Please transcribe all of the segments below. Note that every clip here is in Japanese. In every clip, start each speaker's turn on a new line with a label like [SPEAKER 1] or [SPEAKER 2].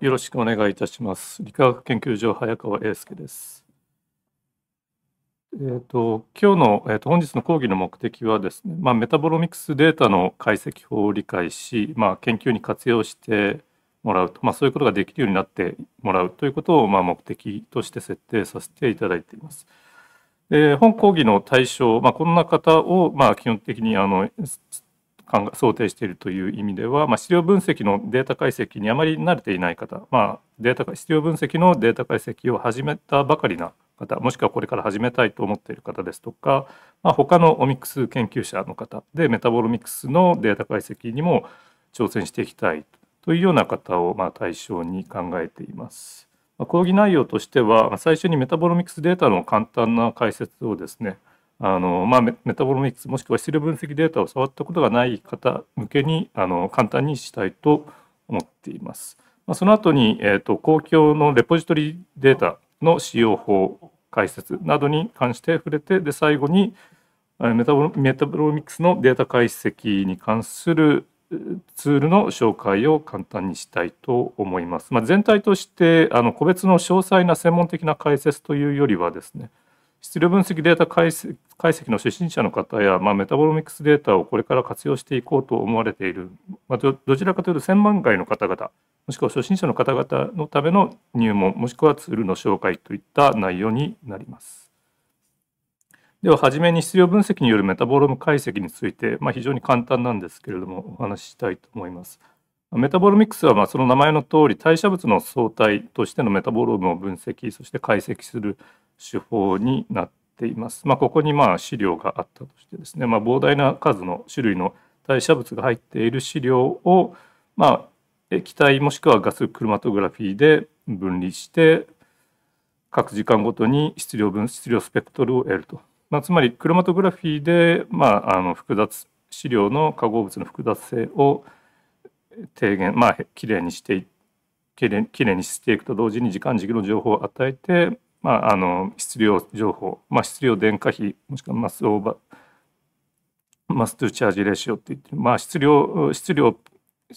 [SPEAKER 1] よろしくお願いいたします。理化学研究所早川英介です。えっ、ー、と今日のえっ、ー、と本日の講義の目的はですね、まあ、メタボロミクスデータの解析法を理解し、まあ、研究に活用してもらうと、まあ、そういうことができるようになってもらうということをまあ目的として設定させていただいています。で本講義の対象、まあ、こんな方をまあ基本的にあの想定しているという意味では、まあ、資料分析のデータ解析にあまり慣れていない方、まあ、データ資料分析のデータ解析を始めたばかりな方もしくはこれから始めたいと思っている方ですとか、まあ、他のオミックス研究者の方でメタボロミクスのデータ解析にも挑戦していきたいというような方をま対象に考えています。まあ、講義内容としては最初にメタボロミクスデータの簡単な解説をですねあのまあ、メタボロミクスもしくは質量分析データを触ったことがない方向けにあの簡単にしたいと思っています。まあ、その後に、えーと、公共のレポジトリデータの使用法解説などに関して触れてで最後にメタボメタボロミクスのデータ解析に関するツールの紹介を簡単にしたいと思います。まあ、全体としてあの個別の詳細な専門的な解説というよりはですね質量分析データ解析の初心者の方や、まあ、メタボロミクスデータをこれから活用していこうと思われている、まあ、どちらかというと専門外の方々もしくは初心者の方々のための入門もしくはツールの紹介といった内容になります。では初めに質量分析によるメタボロム解析について、まあ、非常に簡単なんですけれどもお話ししたいと思います。メタボロミクスはまその名前の通り代謝物の相対としてのメタボロームを分析そして解析する手法になっています。まあ、ここにまあ資料があったとしてですね、まあ、膨大な数の種類の代謝物が入っている資料を、まあ、液体もしくはガスクロマトグラフィーで分離して各時間ごとに質量分質量スペクトルを得ると、まあ、つまりクロマトグラフィーで、まあ、あの複雑資料の化合物の複雑性を低減まあきれいにしてきれいにしていくと同時に時間軸の情報を与えてまあ、あの質量情報、まあ、質量電化比もしくはマスオーバーマストゥチャージレシオっていって、まあ、質量質量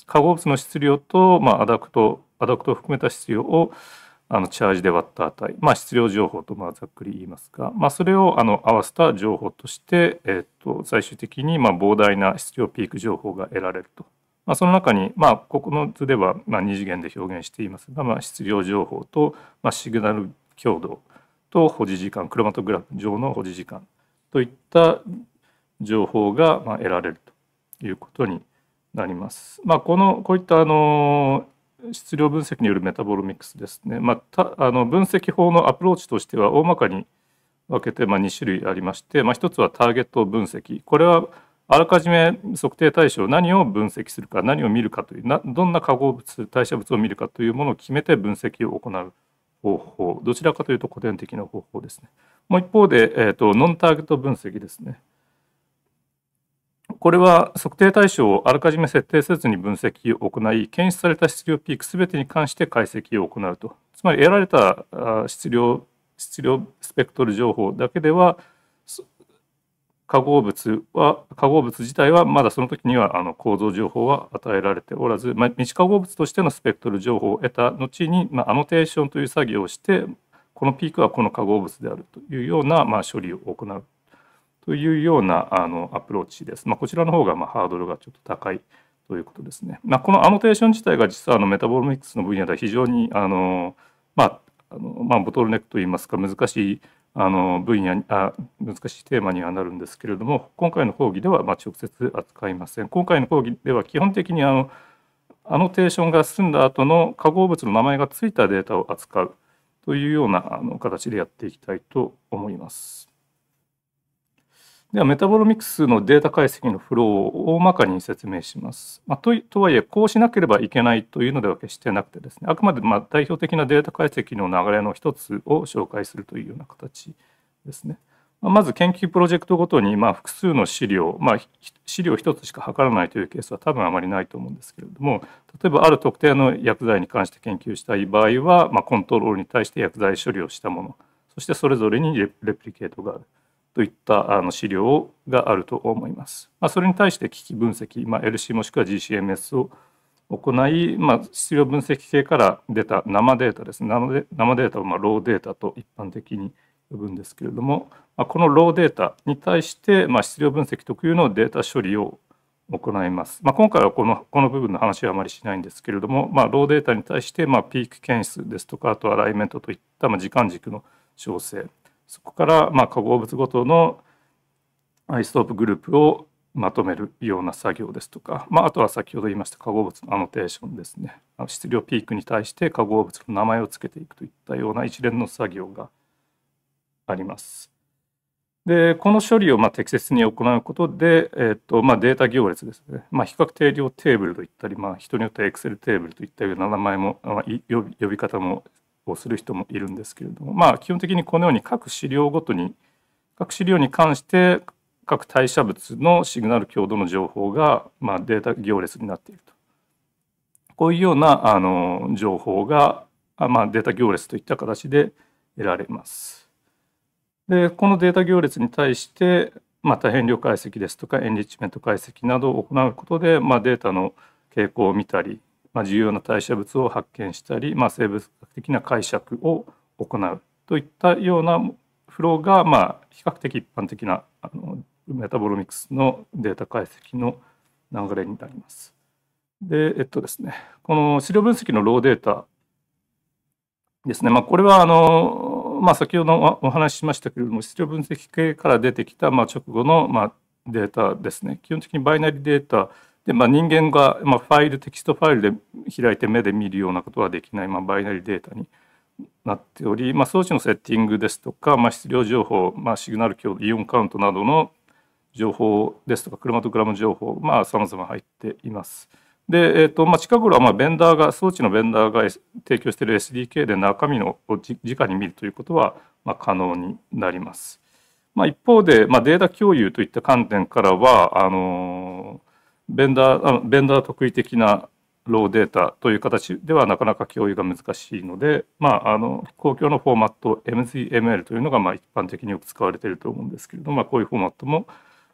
[SPEAKER 1] 化合物の質量と、まあ、アダクトアダクトを含めた質量をあのチャージで割った値、まあ、質量情報とまあざっくり言いますが、まあ、それをあの合わせた情報として、えー、と最終的にまあ膨大な質量ピーク情報が得られると、まあ、その中に、まあ、ここの図ではまあ2次元で表現していますが、まあ、質量情報とまあシグナル強度と保持時間クロマトグラフ上の保持時間といった情報がま得られるということになります。まあ、このこういったあの質量分析によるメタボロミクスですね、まあ、あの分析法のアプローチとしては大まかに分けてま2種類ありまして、まあ、1つはターゲット分析これはあらかじめ測定対象何を分析するか何を見るかというなどんな化合物代謝物を見るかというものを決めて分析を行う。方法どちらかというと古典的な方法ですねもう一方で、えーと、とノンターゲット分析ですねこれは測定対象をあらかじめ設定せずに分析を行い検出された質量ピーク全てに関して解析を行うとつまり得られた質量質量スペクトル情報だけでは化合物は化合物自体はまだその時にはあの構造情報は与えられておらず、まあ、未知化合物としてのスペクトル情報を得た後に、まあ、アノテーションという作業をしてこのピークはこの化合物であるというような、まあ、処理を行うというようなあのアプローチです。まあ、こちらの方がまあハードルがちょっと高いということですね。まあ、このアノテーション自体が実はあのメタボロミクスの分野では非常にあの、まああのまあ、ボトルネックといいますか難しいあの分野あ難しいテーマにはなるんですけれども今回の講義ではま直接扱いません今回の講義では基本的にあのアノテーションが済んだ後の化合物の名前がついたデータを扱うというようなあの形でやっていきたいと思います。ではメタボロミクスのデータ解析のフローを大まかに説明します。まあ、とはいえこうしなければいけないというのでは決してなくてですねあくまでま代表的なデータ解析の流れの一つを紹介するというような形ですね。まあ、まず研究プロジェクトごとにま複数の資料、まあ、資料1つしか測らないというケースは多分あまりないと思うんですけれども例えばある特定の薬剤に関して研究したい場合は、まコントロールに対して薬剤処理をしたものそしてそれぞれにレプリケートがある。といったあの資料があると思います。まあ、それに対して機器分析、まあ、LC もしくは GCMS を行い、まあ、質量分析系から出た生データですね生データをまローデータと一般的に呼ぶんですけれども、まこのローデータに対して、ま質量分析特有のデータ処理を行います、ま今回はこのこの部分の話はあまりしないんですけれども、まローデータに対して、まピーク検出ですとかあとアライメントといった、ま時間軸の調整そこからまあ化合物ごとのアイソープグループをまとめるような作業ですとか、まあ、あとは先ほど言いました化合物のアノテーションですね質量ピークに対して化合物の名前を付けていくといったような一連の作業があります。でこの処理をま適切に行うことで、えーとまあ、データ行列ですね、まあ、比較定量テーブルといったり、まあ、人によってはエクセルテーブルといったような名前も、まあ、呼び方もをする人もいるんですけれどもまあ基本的にこのように各資料ごとに各資料に関して各代謝物のシグナル強度の情報が、まあ、データ行列になっていると。こういうようなあの情報が、まあ、データ行列といった形で得られます。でこのデータ行列に対して、まあ、多変量解析ですとかエンリッチメント解析などを行うことで、まあ、データの傾向を見たりまあ、重要な代謝物を発見したり、まあ、生物学的な解釈を行うといったようなフローが、まあ、比較的一般的なあのメタボロミクスのデータ解析の流れになります。で、えっとですね、この資料分析のローデータですね、まあ、これはあの、まあ、先ほどお話ししましたけれども、質量分析系から出てきたまあ直後のまあデータですね、基本的にバイナリーデータで、まあ、人間が、まあ、ファイルテキストファイルで開いて目で見るようなことはできない、まあ、バイナリデータになっており、まあ、装置のセッティングですとか、まあ、質量情報、まあ、シグナル強度イオンカウントなどの情報ですとかクロマトグラム情報まあま入っています。で、えーとまあ、近頃はまあベンダーが装置のベンダーが提供している SDK で中身を直に見るということはまあ可能になります。まあ、一方で、まあ、データ共有といった観点からはあのーベンダーあのベンダー得意的なローデータという形ではなかなか共有が難しいので、まあ、あの公共のフォーマット MZML というのがまあ一般的によく使われていると思うんですけれども、まあ、こういうフォーマットも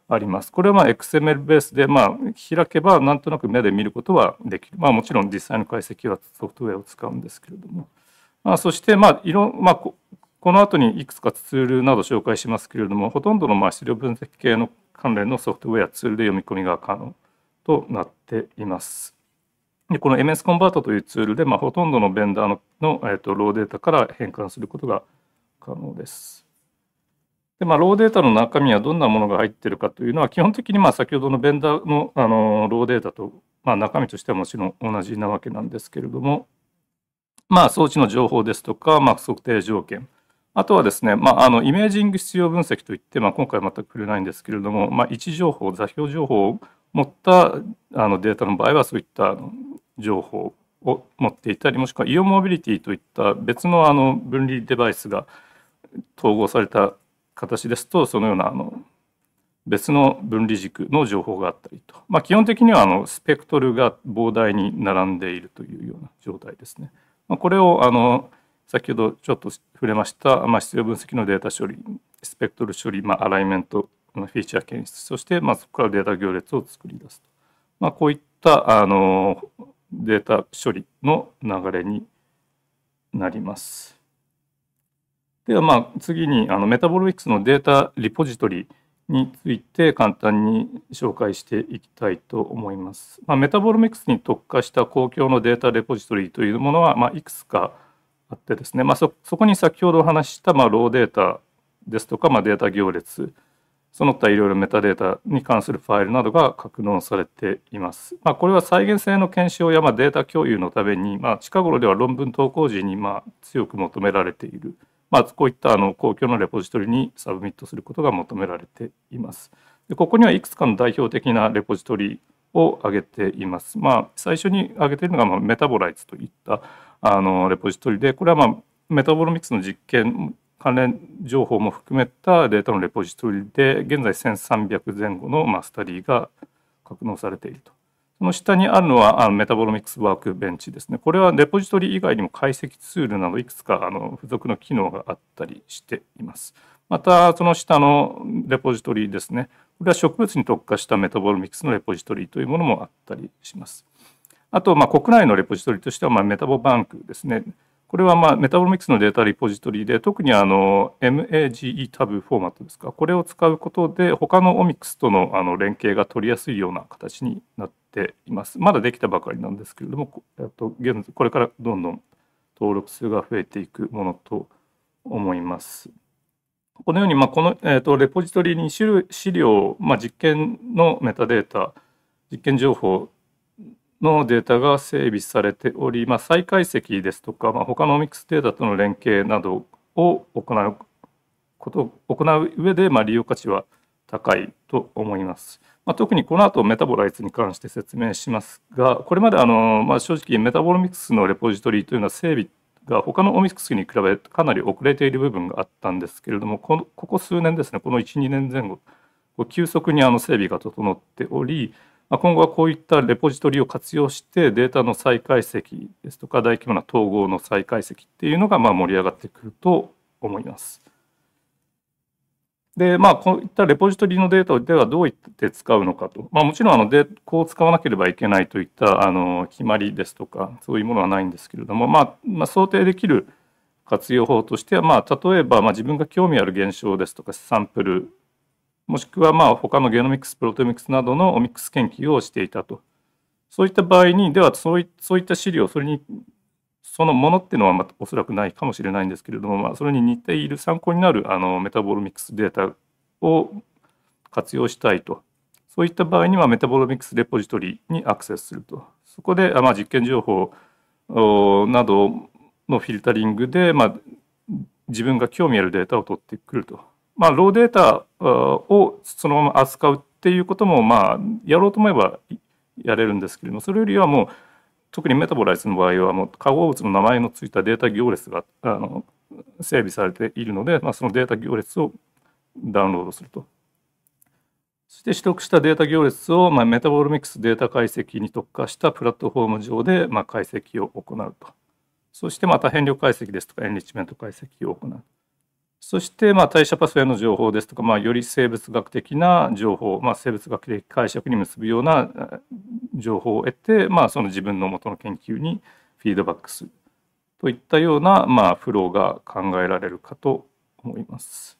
[SPEAKER 1] あります。これはまあ XML ベースでまあ開けばなんとなく目で見ることはできる。まあ、もちろん実際の解析はソフトウェアを使うんですけれども。まあ、そしてまあいろ、まあ、この後にいくつかツールなど紹介しますけれどもほとんどのまあ資料分析系の関連のソフトウェアツールで読み込みが可能。となっています。でこの MS コンバートというツールで、まあ、ほとんどのベンダーのの、えーと、ローデータから変換することが可能です。でまあ、ローデータの中身はどんなものが入っているかというのは基本的にまあ先ほどのベンダーのあのローデータと、まあ、中身としてはもちろん同じなわけなんですけれども、まあ、装置の情報ですとか、まあ、測定条件あとはですね、まあ、あのイメージング必要分析といって、まあ、今回全く触れないんですけれども、まあ、位置情報座標情報持ったあのデータの場合はそういった情報を持っていたりもしくはイオンモビリティといった別のあの分離デバイスが統合された形ですとそのようなあの別の分離軸の情報があったりと、まあ、基本的にはあのスペクトルが膨大に並んでいるというような状態ですね。まあ、これをあの先ほどちょっと触れました、まあ、質量分析のデータ処理スペクトル処理、まあ、アライメントフィーチャー検出そして、まあ、そこからデータ行列を作り出すと、まあ、こういったあのデータ処理の流れになります。ではまあ次にあのメタボロイクスのデータリポジトリについて簡単に紹介していきたいと思います。まあ、メタボロミクスに特化した公共のデータレポジトリというものは、まいくつかあってですね、まあ、そこに先ほどお話した、まローデータですとか、まデータ行列その他いろいろメタデータに関するファイルなどが格納されています。まあ、これは再現性の検証やまデータ共有のために、まあ、近頃では論文投稿時にま強く求められている、まあ、こういったあの公共のレポジトリにサブミットすることが求められています。でここにはいくつかの代表的なレポジトリを挙げています。まあ、最初に挙げているのがまメタボライツといったあのレポジトリでこれはまメタボロミクスの実験関連情報も含めたデータのレポジトリで現在1300前後のまスタディが格納されていると。その下にあるのはあのメタボロミクスワークベンチですね。これはレポジトリ以外にも解析ツールなどいくつかあの付属の機能があったりしています。またその下のレポジトリですね。これは植物に特化したメタボロミクスのレポジトリというものもあったりします。あと国内のレポジトリとしてはまメタボバンクですね。これはまあメタボロミクスのデータリポジトリで特にあの MAGE タブフォーマットですかこれを使うことで他のオミクスとのあの連携が取りやすいような形になっていますまだできたばかりなんですけれどもと現これからどんどん登録数が増えていくものと思います。このように、まあ、この、えっとレポジトリに資料、まあ、実験のメタデータ、実験情報のデータが整備されており、まあ、再解析ですとか、まあ、他のミックスデータとの連携などを行うこと行う上で、まあ、利用価値は高いと思います。まあ、特にこの後メタボライツに関して説明しますがこれまであの、まあ、正直メタボロミクスのレポジトリというのは整備が他のオミックスに比べかなり遅れている部分があったんですけれどもここ数年ですねこの12年前後急速にあの整備が整っておりま今後はこういったレポジトリを活用してデータの再解析ですとか大規模な統合の再解析っていうのがまあ盛り上がってくると思います。でまあ、こういったレポジトリのデータをではどうやって使うのかと、まあ、もちろんあのでこう使わなければいけないといったあの決まりですとかそういうものはないんですけれども、まあ、まあ、想定できる活用法としては、まあ、例えば、まあ、自分が興味ある現象ですとかサンプルもしくはまあ他のゲノミクスプロテミクスなどのオミクス研究をしていたとそういった場合にではそういった資料それにそのものっていうのはまあおそらくないかもしれないんですけれども、まあ、それに似ている参考になるあのメタボロミクスデータを活用したいとそういった場合にはメタボロミクスレポジトリにアクセスするとそこで、まあ、実験情報などのフィルタリングで、まあ、自分が興味あるデータを取ってくるとまあ、ローデータをそのまま扱うっていうことも、まあ、やろうと思えばやれるんですけれどもそれよりはもう特にメタボライズの場合はもう化合物の名前のついたデータ行列があの整備されているので、まあ、そのデータ行列をダウンロードすると。そして取得したデータ行列を、まあ、メタボロミクスデータ解析に特化したプラットフォーム上で、まあ、解析を行うと。そしてまた変量解析ですとかエンリッチメント解析を行う。そしてまあ代謝パスウェイの情報ですとか、まあ、より生物学的な情報、まあ、生物学的解釈に結ぶような情報を得て、まあ、その自分の元の研究にフィードバックするといったような、まあ、フローが考えられるかと思います。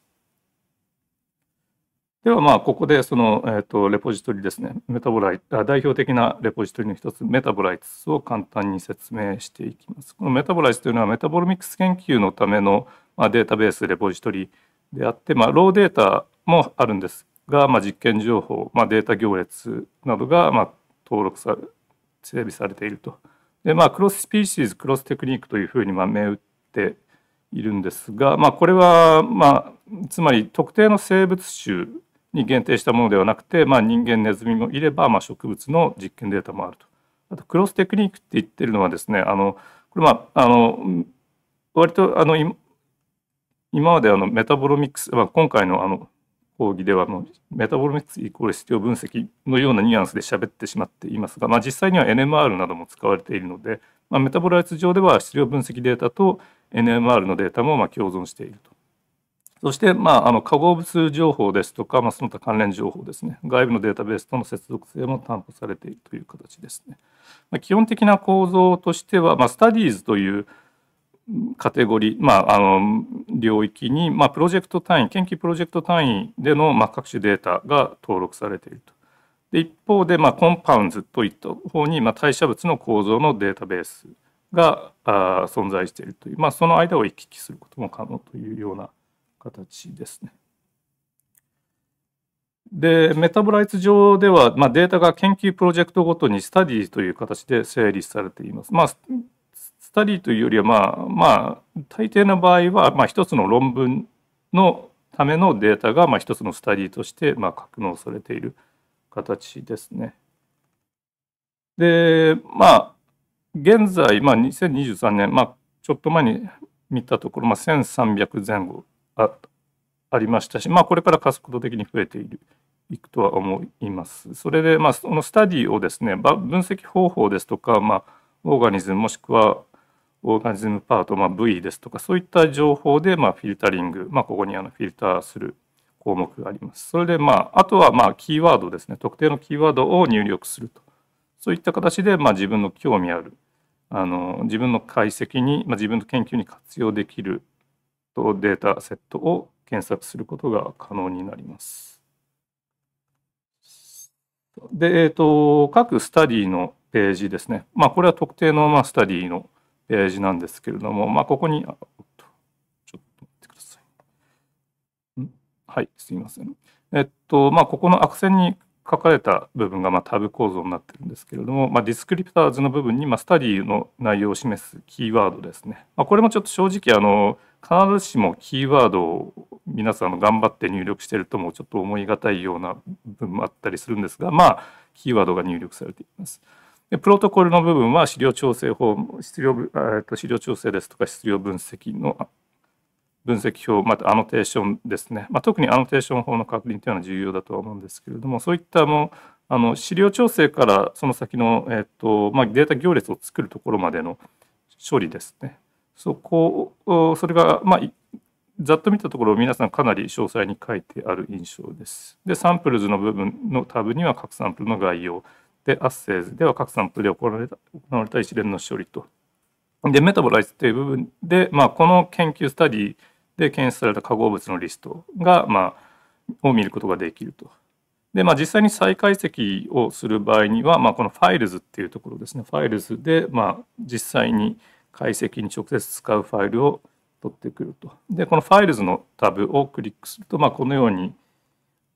[SPEAKER 1] ではまあここでその、えとレポジトリですねメタボライ代表的なレポジトリの一つメタボライツを簡単に説明していきます。このメタボライツというのはメタボロミクス研究のための、まあ、データベースレポジトリであって、まあ、ローデータもあるんですが、まあ、実験情報、まあ、データ行列などが、まあ、登録さ整備されていると。でまあ、クロススピーシーズクロステクニックというふうにまあ銘打っているんですが、まあ、これは、まあ、つまり特定の生物種に限定したものではなくて、まあ、人間ネズミもいれば、まあ、植物の実験データもあると。あとクロステクニックって言ってるのはですねあのこれまああの割とあの今まであのメタボロミクス、まあ、今回のあの講義ではもうメタボロミクスイコール質量分析のようなニュアンスで喋ってしまっていますが、まあ、実際には NMR なども使われているので、まあ、メタボライツ上では質量分析データと NMR のデータもまあ共存していると。そして、まあ、あの化合物情報ですとか、まあ、その他関連情報ですね外部のデータベースとの接続性も担保されているという形ですね。まあ、基本的な構造としては、まあ、スタディーズというカテゴリー、まあ、あの領域に、まあ、プロジェクト単位研究プロジェクト単位での、まあ、各種データが登録されていると。で一方で、まあ、コンパウンズといった方に、まあ、代謝物の構造のデータベースがあ存在しているという、まあ、その間を行き来することも可能というような形ですね。でメタボライツ上では、まあ、データが研究プロジェクトごとにスタディという形で整理されています。まあ、タディというよりはまあまあ大抵の場合はまあ一つの論文のためのデータがまあ一つのスタディとしてまあ格納されている形ですね。でまあ現在、まあ、2023年、まあ、ちょっと前に見たところ、まあ、1300前後あありましたし、まあ、これから加速度的に増えているいくとは思います。それで、まあ、そのスタディをですね分析方法ですとか、まあ、オーガニズムもしくはオーガニズムパート、まあ、部位ですとかそういった情報で、まあ、フィルタリング、まあ、ここにあのフィルターする項目があります。それで、まあ、あとはまあキーワードですね特定のキーワードを入力するとそういった形で、まあ、自分の興味あるあの自分の解析に、まあ、自分の研究に活用できるとデータセットを検索することが可能になります。で、えーと各スタディのページですね、まあ、これは特定のまあスタディのページなんですけれども、まあ、ここに、ちょっと待ってください。はい、すいません。えっと、まあ、ここの悪戦に書かれた部分がまタブ構造になってるんですけれども、まあ、ディスクリプターズの部分にまスタディの内容を示すキーワードですね。まあ、これもちょっと正直あの必ずしもキーワードを皆さん頑張って入力してるともちょっと思い難いような部分もあったりするんですが、まあ、キーワードが入力されています。でプロトコルの部分は資料調整法質量資料調整ですとか質量分析の分析表またアノテーションですね、まあ、特にアノテーション法の確認というのは重要だとは思うんですけれどもそういったもあの資料調整からその先の、えっとまあ、データ行列を作るところまでの処理ですねそこそれが、まあ、ざっと見たところ皆さんかなり詳細に書いてある印象です。でサンプルズの部分のタブには各サンプルの概要で、アッセーズでは各サンプルで行われた行われた一連の処理と。で、メタボライズという部分で、まあ、この研究スタディで検出された化合物のリストが、まあ、を見ることができると。で、まあ、実際に再解析をする場合には、まあ、このファイルズっていうところですね。ファイルズで、まあ、実際に解析に直接使うファイルを取ってくると。で、このファイルズのタブをクリックすると、まあ、このように、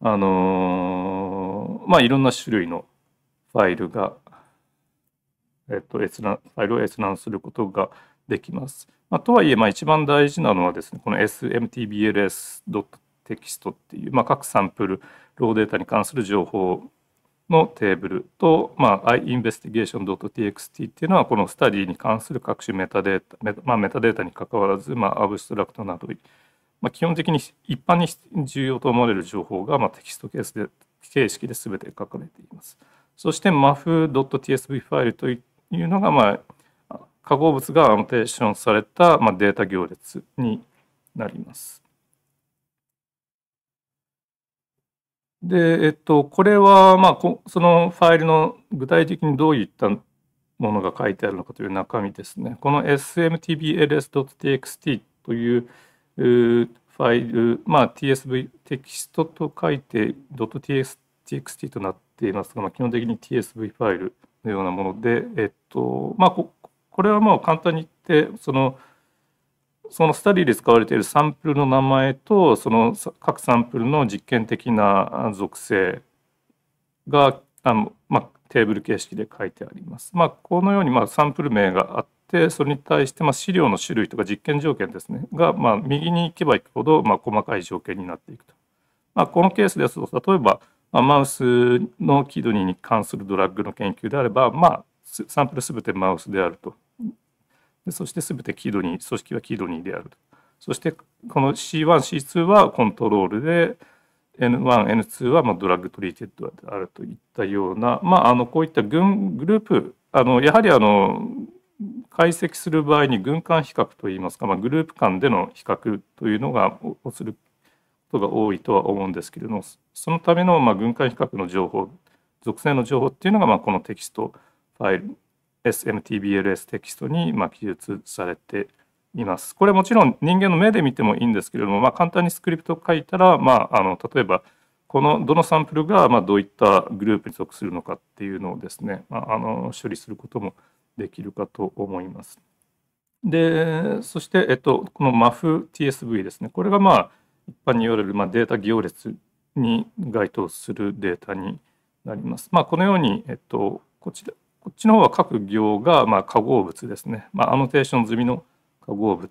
[SPEAKER 1] あのー、まあ、いろんな種類のファイルが、えっと、閲覧、ファイルを閲覧することができます。まあ、とはいえ、まあ、一番大事なのはですね、この smtbls.text っていう、まあ、各サンプル、ローデータに関する情報のテーブルと、まあ、iinvestigation.txt っていうのはこのスタディに関する各種メタデータメタ,、まあ、メタデータに関わらず、まあ、アブストラクトなど、まあ、基本的に一般に重要と思われる情報が、まあ、テキストケースで形式で全て書かれています。そして maf.tsv ファイルというのが、まあ、化合物がアノテーションされた、まあ、データ行列になります。で、えっと、これは、まあ、そのファイルの具体的にどういったものが書いてあるのかという中身ですね。この smtbls.txt というファイル、まあ、tsv テキストと書いて .txt となってっていますが、まあ、基本的に TSV ファイルのようなもので、えっとまあ、これはまあ簡単に言ってそのそのスタディで使われているサンプルの名前とその各サンプルの実験的な属性があの、まあ、テーブル形式で書いてあります。まあ、このようにまあサンプル名があってそれに対してまあ資料の種類とか実験条件ですねがまあ右に行けば行くほどまあ細かい条件になっていくと。まあ、このケースですと例えばまあ、マウスのキドニーに関するドラッグの研究であれば、まあ、サンプル全てマウスであるとでそして全てキドニー組織はキドニーであるとそしてこの C1C2 はコントロールで N1N2 はまあドラッグトリーテッドであるといったような、まあ、あのこういった群グループあのやはりあの解析する場合に軍間比較といいますか、まあ、グループ間での比較というのがをすることが多いとは思うんですけれどもそのためのまあ軍艦比較の情報属性の情報っていうのがまあこのテキストファイル SMTBLS テキストにまあ記述されています。これもちろん人間の目で見てもいいんですけれども、まあ、簡単にスクリプトを書いたら、まあ、あの例えばこのどのサンプルがまどういったグループに属するのかっていうのをですね、まあ、あの処理することもできるかと思います。でそして、えっと、この MAFTSV ですねこれがまあ一般による、まあ、データ偽用列に該当するデータになります。まあ、このように、えっと、こっちでこっちの方は各行が、まあ、化合物ですね、まあ、アノテーション済みの化合物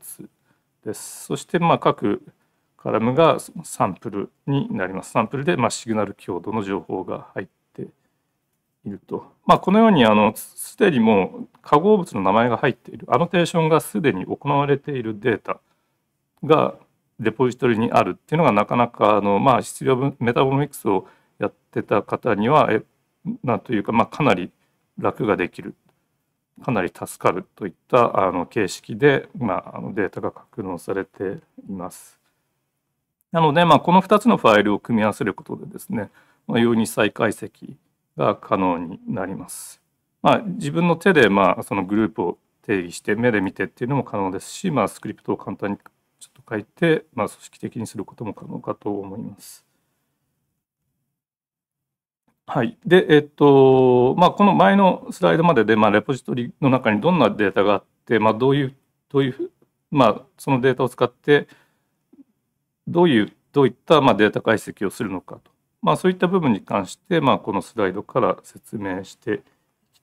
[SPEAKER 1] です。そして、まあ、各カラムがサンプルになります。サンプルで、まあ、シグナル強度の情報が入っていると。まあ、このようにあのすでにもう化合物の名前が入っているアノテーションがすでに行われているデータがデポジトリにあるっていうのがなかなかあの、まあ、質量メタボミクスをやってた方にはえなんというか、まあ、かなり楽ができるかなり助かるといったあの形式で、まあ、あのデータが格納されています。なので、まあ、この2つのファイルを組み合わせることでですね、まあ、容易に再解析が可能になります。まあ、自分の手で、まあ、そのグループを定義して目で見てっていうのも可能ですし、まあ、スクリプトを簡単に書いて、まあ、組織的にすることも可能かと思います。はい。で、えっと、まあ、この前のスライドまでで、まあ、レポジトリの中にどんなデータがあって、まあ、どういう、どういう、まあ、そのデータを使って、どういう、どういった、まあ、データ解析をするのかと。まあ、そういった部分に関して、まあ、このスライドから説明していき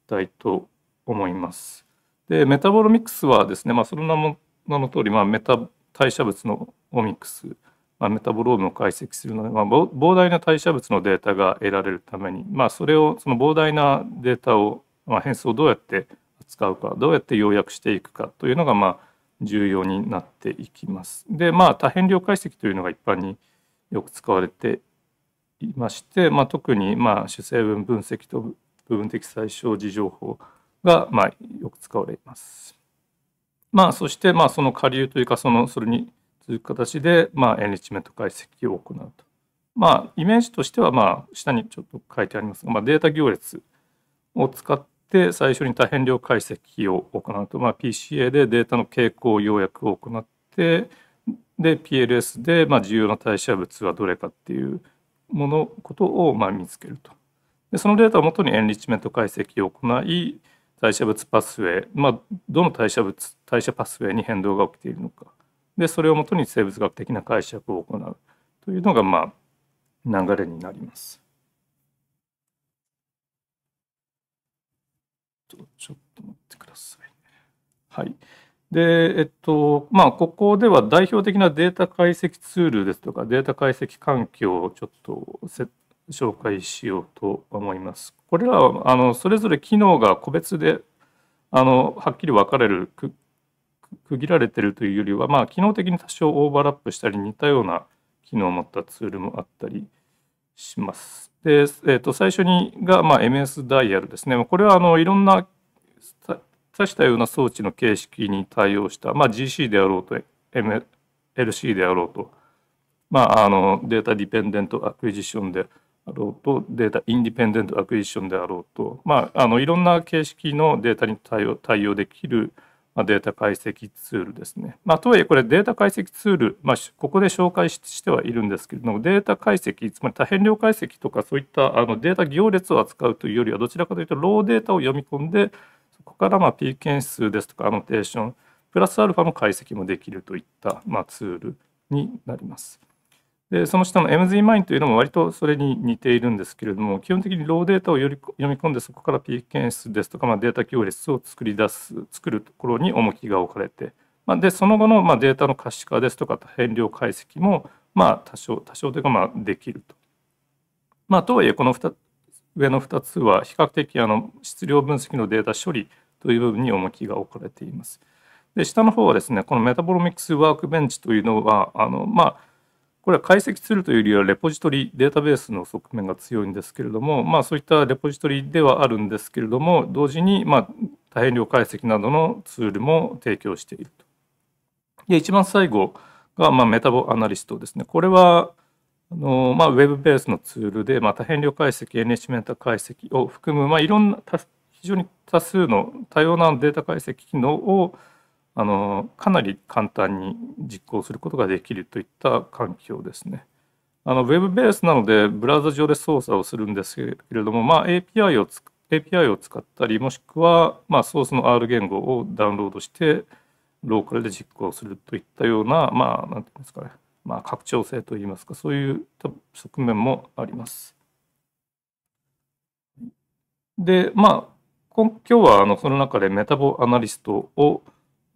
[SPEAKER 1] たいと思います。で、メタボロミクスはですね、まあ、その名も名の通り、まあ、メタ代謝物のオミクス、まあ、メタボロームを解析するので、まあ、膨大な代謝物のデータが得られるために、まあ、それをその膨大なデータを、まあ、変数をどうやって扱うかどうやって要約していくかというのがまあ重要になっていきます。でまあ多変量解析というのが一般によく使われていまして、まあ、特にまあ主成分分析と部分的最小事情法がまあよく使われます。まあ、そしてまあその下流というかそのそれに続く形でまあエンリッチメント解析を行うと。まあ、イメージとしてはまあ下にちょっと書いてありますが、まあ、データ行列を使って最初に多変量解析を行うと、まあ、PCA でデータの傾向要約を行ってで PLS でまあ重要な代謝物はどれかっていうものことをまあ見つけると。でそのデータをもとにエンリッチメント解析を行い代謝物パスウェイ、まあ、どの代謝物代謝パスウェイに変動が起きているのかでそれをもとに生物学的な解釈を行うというのが、まあ、流れになります。ちょっと待ってください、はい。で、えっと、まあ、ここでは代表的なデータ解析ツールですとか、データ解析環境をちょっと紹介しようと思います。これらはあのそれぞれ機能が個別であのはっきり分かれる区切られてるというよりは、まあ、機能的に多少オーバーラップしたり似たような機能を持ったツールもあったりします。で、えー、と最初にが、まあ、MS ダイヤルですね。これはあのいろんな指したような装置の形式に対応した、まあ、GC であろうと MLC であろうと、まあ、あのデータディペンデントアクエジションであろうとデータインディペンデントアクエッションであろうと、まあ、あのいろんな形式のデータに対応対応できるデータ解析ツールですね。まあ、とはいえこれデータ解析ツール、まあ、ここで紹介してはいるんですけれどもデータ解析つまり多変量解析とかそういったあのデータ行列を扱うというよりはどちらかというとローデータを読み込んでそこからまあ P 検出ですとかアノテーションプラスアルファの解析もできるといったまあツールになります。でその下の MZMine というのも割とそれに似ているんですけれども基本的にローデータをより読み込んでそこから P 検出ですとか、まあ、データ行列を作り出す作るところに重きが置かれて、まあ、でその後のまあデータの可視化ですとか変量解析もまあ多少多少というかまあできると。まあ、とはいえこの上の2つは比較的あの質量分析のデータ処理という部分に重きが置かれています。で下の方はですねこのメタボロミクスワークベンチというのはあのまあこれは解析ツールというよりはレポジトリデータベースの側面が強いんですけれども、まあ、そういったレポジトリではあるんですけれども同時にま多変量解析などのツールも提供していると。で一番最後がまメタボアナリストですね。これはあのまあ、ウェブベースのツールで、まあ、多変量解析、NH メンタ解析を含む、まあ、いろんな非常に多数の多様なデータ解析機能を、あのかなり簡単に実行することができるといった環境ですね。あのウェブベースなのでブラウザ上で操作をするんですけれども、まあ、API, を API を使ったりもしくは、まあ、ソースの R 言語をダウンロードしてローカルで実行するといったようなまあ何て言うんですかね、まあ、拡張性といいますかそういう側面もあります。でまあ今日はあのその中でメタボアナリストを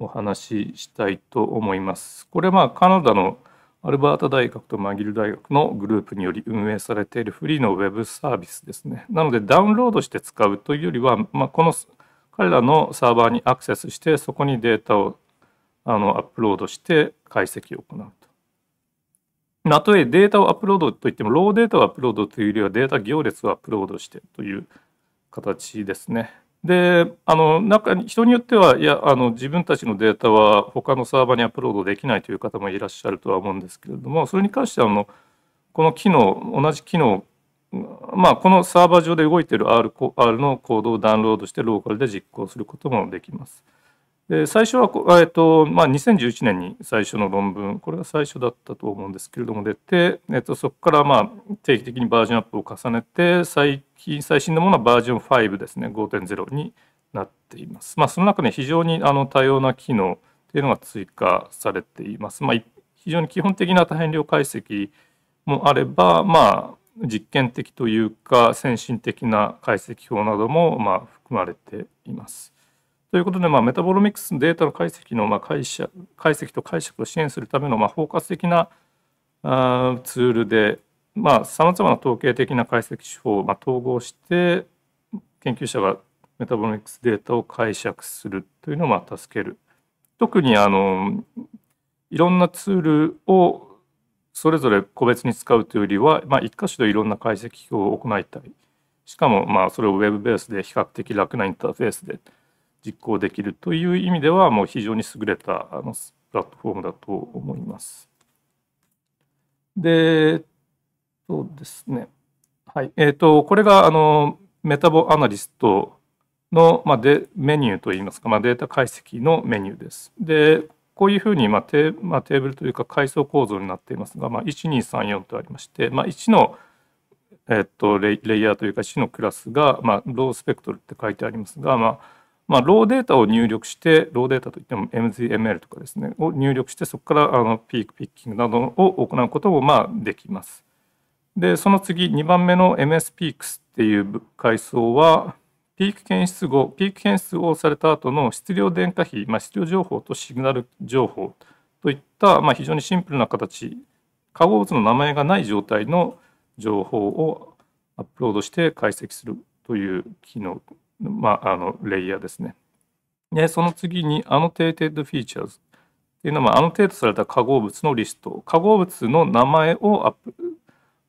[SPEAKER 1] お話ししたいと思います。これはまあカナダのアルバータ大学とマギル大学のグループにより運営されているフリーのウェブサービスですね。なのでダウンロードして使うというよりは、まあ、この彼らのサーバーにアクセスしてそこにデータをあのアップロードして解析を行うと。たとえデータをアップロードといってもローデータをアップロードというよりはデータ行列をアップロードしてという形ですね。であの中に人によってはいやあの自分たちのデータは他のサーバーにアップロードできないという方もいらっしゃるとは思うんですけれどもそれに関してはあのこの機能同じ機能まあ、このサーバー上で動いている R, R のコードをダウンロードしてローカルで実行することもできます。で最初は、えっとまあ、2011年に最初の論文これが最初だったと思うんですけれども出て、えっと、そこからまあ定期的にバージョンアップを重ねて最最新のものはバージョン5ですね5.0になっています。まあ、その中で非常にあの多様な機能というのが追加されています。まあ、非常に基本的な多変量解析もあれば、まあ、実験的というか先進的な解析法などもまあ含まれています。ということで、まあ、メタボロミクスのデータの解析のまあ解釈解析と解釈を支援するためのまあ包括的なあーツールでまあさまざまな統計的な解析手法をまあ統合して研究者がメタボロミクスデータを解釈するというのをまあ助ける。特にあのいろんなツールをそれぞれ個別に使うというよりは、まあ、一箇所でいろんな解析表を行いたいしかもまあそれをウェブベースで比較的楽なインターフェースで実行できるという意味ではもう非常に優れたあのプラットフォームだと思います。でそうですね。はい。えっ、ー、と、これが、あの、メタボアナリストの、まあ、でメニューといいますか、まあ、データ解析のメニューです。で、こういうふうに、まあテまあ、テーブルというか階層構造になっていますが、まあ、1234とありまして、まあ、1の、えっと、レイヤーというか1のクラスが、まあ、ロースペクトルって書いてありますが、まあまあ、ローデータを入力して、ローデータといっても MZML とかですね、を入力して、そこからあのピークピッキングなどを行うこともまあできます。でその次2番目の MS ピークスっていう階層はピーク検出後ピーク検出をされた後の質量電化比、まあ、質量情報とシグナル情報といった、まあ、非常にシンプルな形化合物の名前がない状態の情報をアップロードして解析するという機能、まあ、あのレイヤーですね。でその次にアノテーテッドフィーチャーズっていうのは、まあ、アノテートされた化合物のリスト化合物の名前をアップ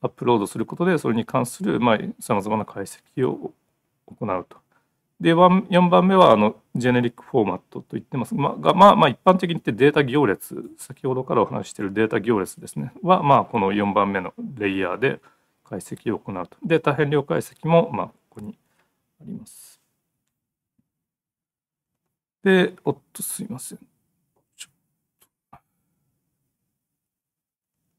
[SPEAKER 1] アップロードすることでそれに関するさまざまな解析を行うと。で4番目はあのジェネリックフォーマットと言ってますが、まあ、まあ一般的に言ってデータ行列先ほどからお話ししているデータ行列ですねは、まあ、この4番目のレイヤーで解析を行うと。で多変量解析もまあここにあります。で、おっとすいません。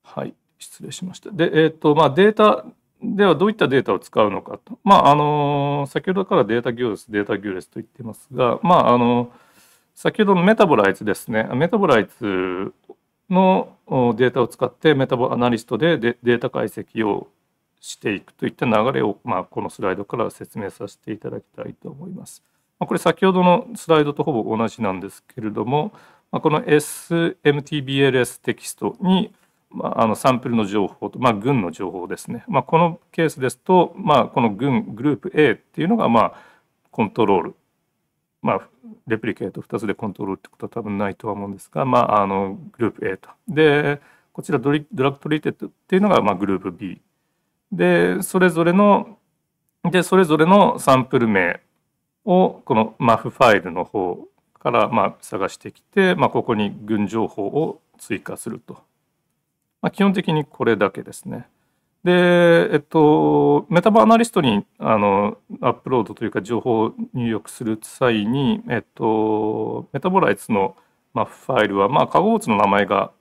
[SPEAKER 1] はい。失礼しました。で、えっ、ー、と、まあ、データではどういったデータを使うのかと。まあ、あの、先ほどからデータ行列、データ行列と言ってますが、まあ、あの、先ほどのメタボライズですね。メタボライズのデータを使ってメタボアナリストでデータ解析をしていくといった流れを、まあ、このスライドから説明させていただきたいと思います。これ先ほどのスライドとほぼ同じなんですけれども、この SMTBLS テキストにまあ、あのサンプルの情報と、まあ、群の情報ですね、まあ、このケースですと、まあ、この群グループ A っていうのが、まあ、コントロール、まあ、レプリケート2つでコントロールってことは多分ないとは思うんですが、まあ、あのグループ A と。でこちらドリドラッグトリーテッドっていうのが、まあ、グループ B でそれぞれのでそれぞれのサンプル名をこの MAF ファイルの方から、まあ、探してきて、まあ、ここに群情報を追加すると。まあ、基本的にこれだけですね。で、えっと、メタバアナリストにあのアップロードというか情報を入力する際に、えっと、メタボライツの、まあ、ファイルは、まあ、化合物の名前が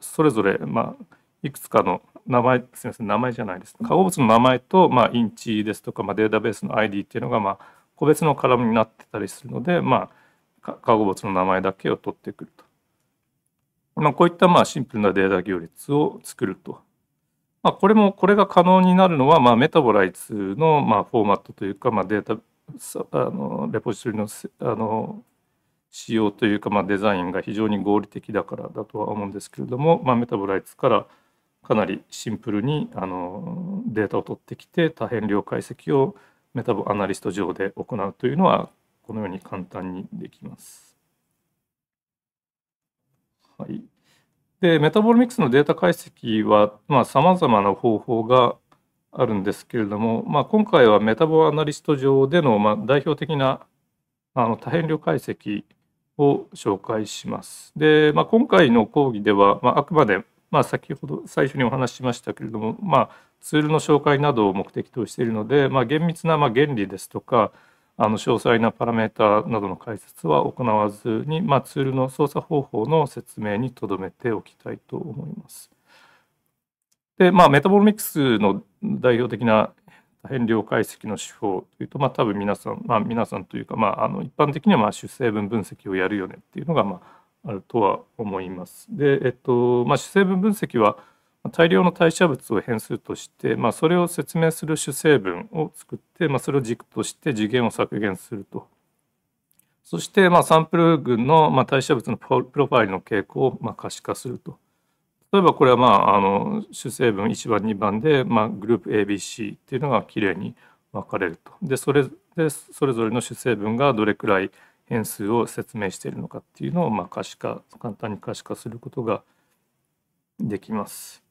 [SPEAKER 1] それぞれ、まあ、いくつかの名前すみません名前じゃないです化合物の名前と、まあ、インチですとか、まあ、データベースの ID っていうのが、まあ、個別の絡みになってたりするので、まあ、化合物の名前だけを取ってくると。まあ、こういったまあシンプルなデータ行列を作ると。まあ、これもこれが可能になるのは、まメタボライツのまあフォーマットというか、まデータあのレポジトリのあの仕様というか、まデザインが非常に合理的だからだとは思うんですけれども、まあ、メタボライツからかなりシンプルにあのデータを取ってきて多変量解析をメタボアナリスト上で行うというのはこのように簡単にできます。はい、でメタボロミクスのデータ解析はさまざ、まな方法があるんですけれども、まあ、今回はメタボアナリスト上での、まあ、代表的なあの多変量解析を紹介します。で、まあ、今回の講義では、まあ、あくまで、まあ、先ほど最初にお話ししましたけれども、まあ、ツールの紹介などを目的としているので、まあ、厳密なまあ原理ですとか、あの詳細なパラメータなどの解説は行わずに、まあ、ツールの操作方法の説明にとどめておきたいと思います。でまあ、メタボロミクスの代表的な変量解析の手法というと、まあ、多分皆さん、まあ、皆さんというか、まあ、あの一般的にはまあ主成分分析をやるよねっていうのが、まあ、あるとは思います。で、えっとまあ、主成分分析は大量の代謝物を変数として、まあ、それを説明する主成分を作って、まあ、それを軸として次元を削減すると。そして、まあ、サンプル群の、まあ、代謝物のプロファイルの傾向を、まあ、可視化すると。例えばこれは、まあ、あの主成分1番2番で、まあ、グループ ABC っていうのがきれいに分かれると。でそれでそれぞれの主成分がどれくらい変数を説明しているのかっていうのを、まあ、可視化簡単に可視化することができます。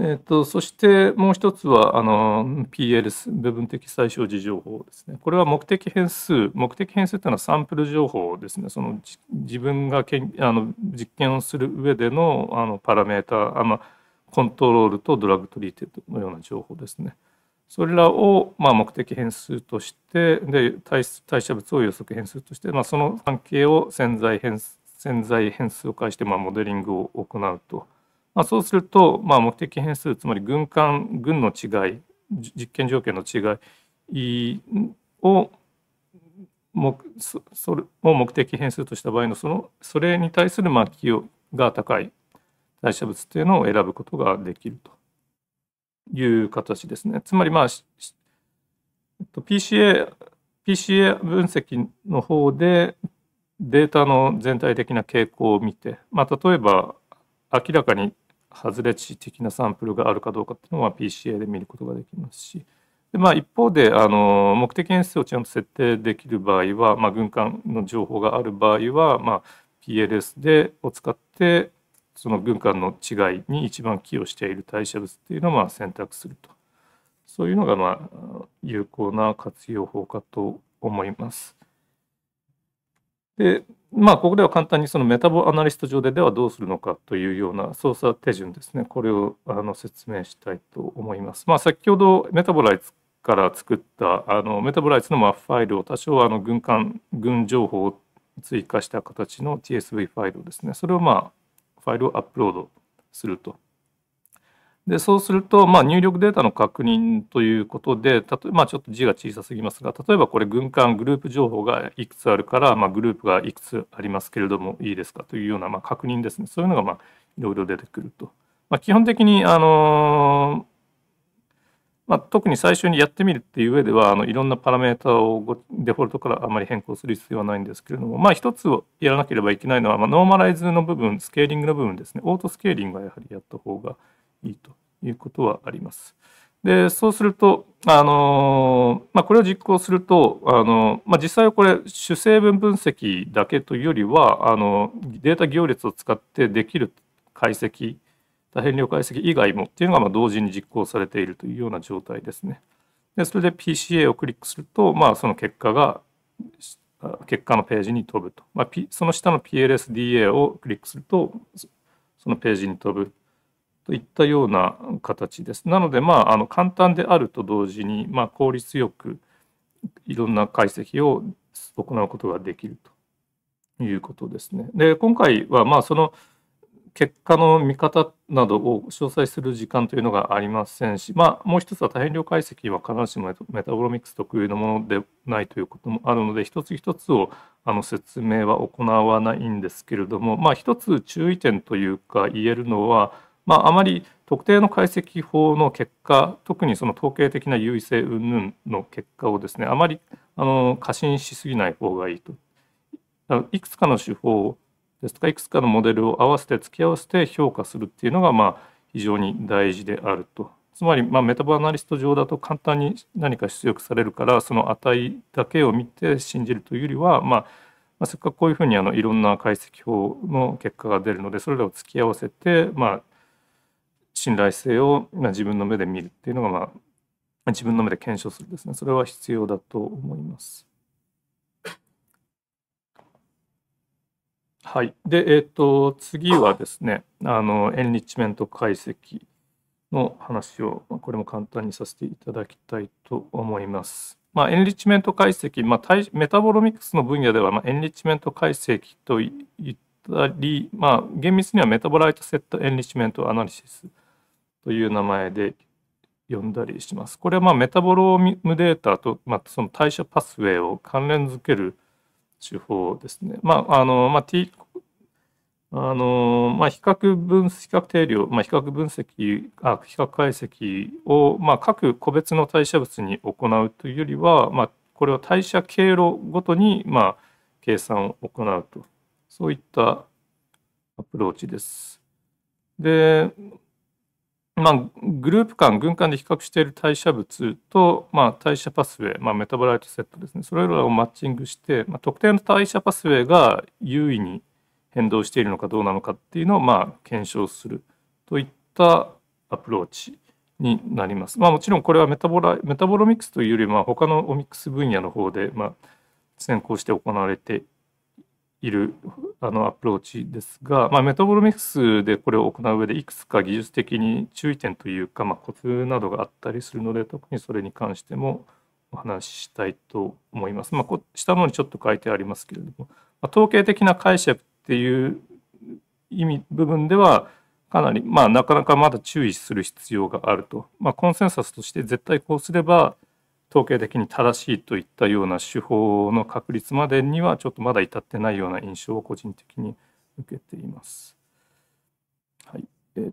[SPEAKER 1] えーと、そしてもう一つはあの PL 部分的最小時情報ですねこれは目的変数目的変数というのはサンプル情報ですねその自分がけんあの実験をする上でのあのパラメータあ、まコントロールとドラッグトリーテッドのような情報ですねそれらを、ま目的変数としてで代謝物を予測変数として、まあ、その関係を潜在変潜在変数を介して、まモデリングを行うと。まあ、そうすると、まあ、目的変数つまり軍艦軍の違い実験条件の違いを目それを目的変数とした場合のそのそれに対するまあが高い代謝物っていうのを選ぶことができるという形ですね。つまりまあ、えっと、PCA, PCA 分析の方でデータの全体的な傾向を見て、まあ、例えば明らかに外れ値的なサンプルがあるかどうかっていうのは PCA で見ることができますしで、まあ、一方であの目的変数をちゃんと設定できる場合は、まあ、軍艦の情報がある場合は、まあ、PLS でを使ってその軍艦の違いに一番寄与している代謝物っていうのをまあ選択するとそういうのがまあ有効な活用法かと思います。でまあここでは簡単にそのメタボアナリスト上でではどうするのかというような操作手順ですねこれをあの説明したいと思います。まあ、先ほどメタボライツから作ったあのメタボライツのマファイルを多少あの軍艦軍情報を追加した形の TSV ファイルをですねそれをまあファイルをアップロードするとでそうすると、まあ、入力データの確認ということで例えば、ちょっと字が小さすぎますが例えばこれ軍艦グループ情報がいくつあるから、まあ、グループがいくつありますけれどもいいですかというような、まあ、確認ですねそういうのが、まあ、いろいろ出てくると。まあ、基本的に、あのまあ、特に最初にやってみるっていう上ではあのいろんなパラメータをデフォルトからあまり変更する必要はないんですけれども、まあ、一つをやらなければいけないのは、まあ、ノーマライズの部分スケーリングの部分ですねオートスケーリングはやはりやった方がいいということはあります。でそうすると、あのまあ、これを実行すると、あのまあ、実際はこれ主成分分析だけというよりはあのデータ行列を使ってできる解析多変量解析以外もっていうのがま同時に実行されているというような状態ですね。でそれで PCA をクリックすると、まあ、その結果が結果のページに飛ぶと、まあ、その下の PLSDA をクリックするとそのページに飛ぶといったような形です。なので、まあ、あの簡単であると同時に、まあ、効率よくいろんな解析を行うことができるということですね。で今回はまあその結果の見方などを詳細する時間というのがありませんし、まあ、もう一つは多変量解析は必ずしもメタボロミクス特有のものでないということもあるので一つ一つをあの説明は行わないんですけれども、まあ、一つ注意点というか言えるのはまあ、あまり特定の解析法の結果特にその統計的な優位性云々の結果をですねあまりあの過信しすぎない方がいいといくつかの手法ですとかいくつかのモデルを合わせて突き合わせて評価するっていうのがまあ非常に大事であるとつまりまあメタボアナリスト上だと簡単に何か出力されるからその値だけを見て信じるというよりはまあせっかくこういうふうにあのいろんな解析法の結果が出るのでそれらを突き合わせてまあ信頼性を自分の目で見るっていうのが、まあ、自分の目で検証するですねそれは必要だと思います。はい、で、えーと、次はですねあのエンリッチメント解析の話をこれも簡単にさせていただきたいと思います。まあ、エンリッチメント解析、まあ、メタボロミクスの分野では、まあ、エンリッチメント解析といったり、まあ、厳密にはメタボライトセットエンリッチメントアナリシスという名前で呼んだりします。これはまあメタボロームデータと、まあ、その代謝パスウェイを関連づける手法ですね。まああのまあ、T あのまあ、比較分析、比較定量、まあ、比較分析あ比較解析を、まあ、各個別の代謝物に行うというよりは、まあ、これを代謝経路ごとに、まあ、計算を行うとそういったアプローチです。でまあ、グループ間軍間で比較している代謝物と、まあ、代謝パスウェイ、まあ、メタボライトセットですねそれらをマッチングして、まあ、特定の代謝パスウェイが優位に変動しているのかどうなのかっていうのを、まあ、検証するといったアプローチになります。まあ、もちろんこれはメタボラメタボロミクスというよりあ、他のオミクス分野の方で、まあ、先行して行われているあのアプローチですが、まあ、メタボロミクスでこれを行う上でいくつか技術的に注意点というか、まあ、コツなどがあったりするので特にそれに関してもお話ししたいと思います。まあ、下の方にちょっと書いてありますけれども、まあ、統計的な解釈っていう意味部分ではかなり、まあ、なかなかまだ注意する必要があると、まあ、コンセンサスとして絶対こうすれば統計的に正しいといったような手法の確立までにはちょっとまだ至ってないような印象を個人的に受けています。はい、えっ